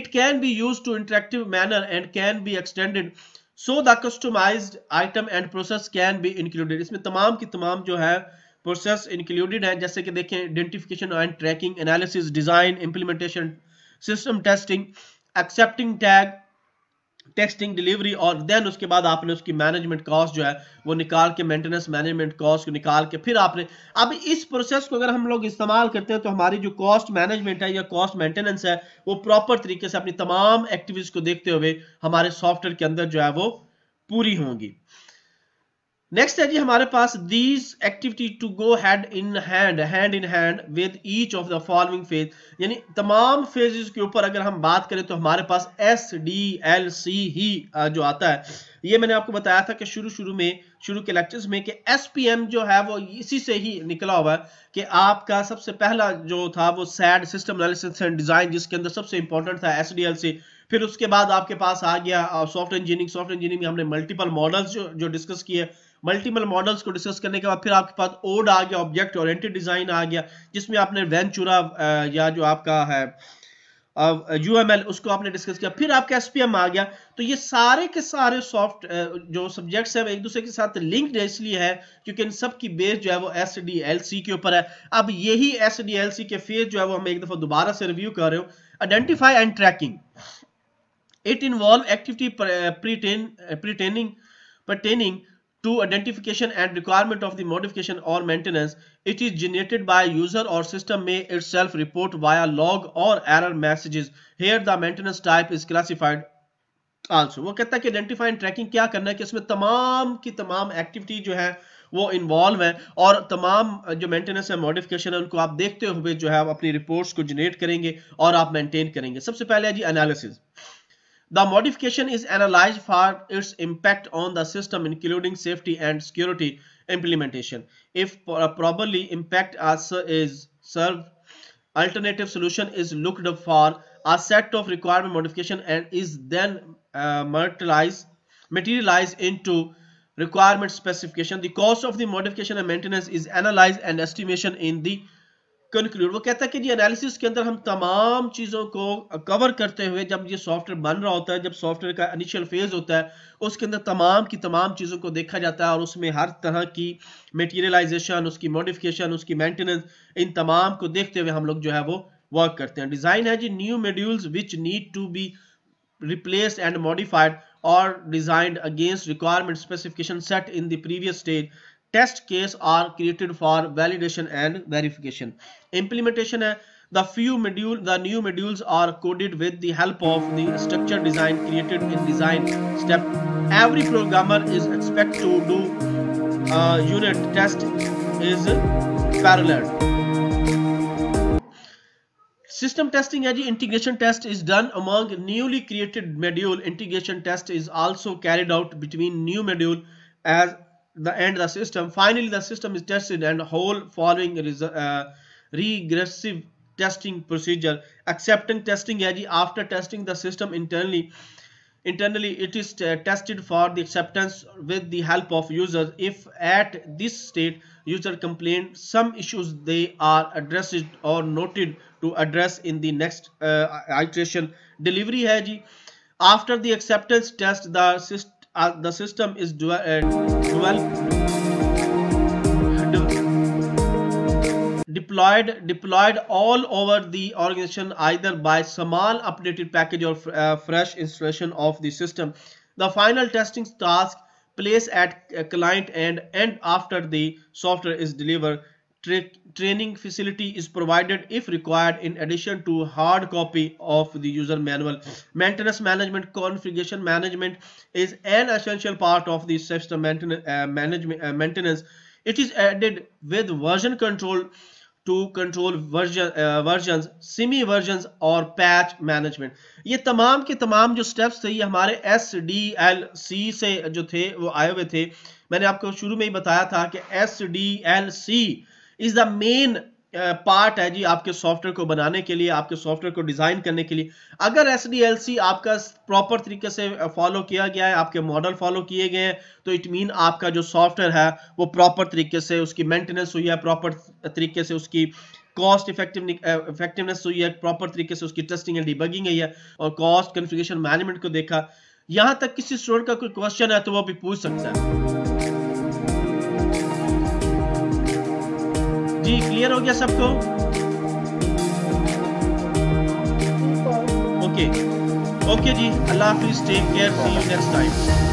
it can be use to interactive manner and can be extended so the customized item and process can be included इसमें तमाम की तमाम जो है प्रोसेस इंक्लूडेड है जैसे कि देखें identification and tracking analysis design implementation system testing accepting tag testing delivery और देन उसके बाद आपने उसकी मैनेजमेंट कॉस्ट जो है वो निकाल के मेंटेनेंस मैनेजमेंट कॉस्ट को निकाल के फिर आपने अब इस प्रोसेस को अगर हम लोग इस्तेमाल करते हैं तो हमारी जो कॉस्ट मैनेजमेंट है या कॉस्ट मेंटेनेंस है वो प्रॉपर तरीके से अपनी तमाम एक्टिविटीज को देखते हुए हमारे सॉफ्टवेयर के अंदर जो है वो पूरी होंगी नेक्स्ट है जी हमारे पास these activity to go hand in hand hand in hand with each of the following phase यानी तमाम फेजेस के ऊपर अगर हम बात करें तो हमारे पास एस डी एल सी ही जो आता है ये मैंने आपको बताया था कि शुरू शुरू में शुरू के लेक्चर्स में कि एस पी एम जो है वो इसी से ही निकला हुआ है कि आपका सबसे पहला जो था वो SAD system analysis and design जिसके अंदर सबसे इंपॉर्टेंट था एस डी एल सी फिर उसके बाद आपके पास आ गया सॉफ्ट इंजीनियरिंग सॉफ्ट इंजीनियरिंग में हमने मल्टीपल मॉडल्स जो जो डिस्कस किए मल्टीपल मॉडल्स को डिस्कस करने के बाद फिर आपके पास ओड आ गया ऑब्जेक्ट ओरिएंटेड डिजाइन आ गया जिसमें आपने वैन चुना या जो आपका है यू एम एल उसको आपने डिस्कस किया फिर आपका एस पी एम आ गया तो ये सारे के सारे सॉफ्ट जो सब्जेक्ट्स हैं एक दूसरे के साथ लिंक्ड इसलिए है क्योंकि इन सब की बेस जो है वो एस डी एल सी के ऊपर है अब यही एस डी एल सी के फेज जो है वो हम एक दफा दोबारा से रिव्यू कर रहे हो identify and tracking it involve activity pertaining training to identification and requirement of the modification or maintenance it is generated by user or system may itself report via log or error messages here the maintenance type is classified also wo kehta hai ki identify and tracking kya karna hai ki isme tamam ki tamam activity jo hai वो इन्वॉल्व है और तमाम जो मेंटेनेंस है मॉडिफिकेशन है उनको आप देखते हुए जो है आप अपनी रिपोर्ट्स को जनरेट करेंगे और आप मेंटेन करेंगे सबसे पहले है जी analysis The modification is analyzed for its impact on the system including safety and security implementation. If properly impact as is served, alternative solution is looked for a set of requirement modification and is then uh, materialized materialize into requirement specification. The cost of the modification and maintenance is analyzed and estimation in the conclude वो कहता है कि जी एनालिसिस के अंदर हम तमाम चीज़ों को कवर करते हुए जब ये सॉफ्टवेयर बन रहा होता है जब सॉफ्टवेयर का इनिशियल फेज होता है उसके अंदर तमाम की तमाम चीज़ों को देखा जाता है और उसमें हर तरह की मटेरियलाइजेशन उसकी मॉडिफिकेशन उसकी मेंटेनेंस इन तमाम को देखते हुए हम लोग जो है वो वर्क करते हैं डिज़ाइन है जी new modules which need to be replace and modified और designed against requirement specification set in the previous stage test case are created for validation and verification implementation eh, the few module the new modules are coded with the help of the structure design created in design step every programmer is expected to do a uh, unit test is parallel system testing as integration test is done among newly created module integration test is also carried out between new module as the and the system finally the system is tested and whole following uh, regressive testing procedure acceptance testing after testing the system internally internally it is uh, tested for the acceptance with the help of users if at this state user complain some issues they are addressed or noted to address in the next uh, iteration delivery है after the acceptance test the system uh, the system is dual, uh, dual deployed deployed all over the organization either by small updated package or uh, fresh installation of the system the final testing task place at uh, client end and after the software is delivered tra training facility is provided if required in addition to hard copy of the user manual. Maintenance management, configuration management is an essential part of the system maintenance. Uh, management, uh, maintenance. It is added with version control to control version uh, versions semi versions और patch management ये तमाम के तमाम जो steps थे ये हमारे एस डी एल सी से जो थे वो आए हुए थे मैंने आपको शुरू में ही बताया था कि S D L C is the main part है जी आपके सॉफ्टवेयर को बनाने के लिए आपके सॉफ्टवेयर को डिजाइन करने के लिए अगर एस आपका प्रॉपर तरीके से फॉलो uh, किया गया है आपके मॉडल फॉलो किए गए हैं तो इट मीन आपका जो सॉफ्टवेयर है वो प्रॉपर तरीके से उसकी मेंटेनेंस हुई है प्रॉपर तरीके से उसकी कॉस्ट इफेक्टिव इफेक्टिवनेस हुई है प्रॉपर तरीके से उसकी टेस्टिंग एंड डिबगिंग हुई है और कॉस्ट कन्फिगेशन मैनेजमेंट को देखा यहाँ तक किसी स्टूडेंट का कोई क्वेश्चन है तो वो भी पूछ सकता है जी क्लियर हो गया सबको ओके ओके जी अल्लाह हाफिज take care see you next time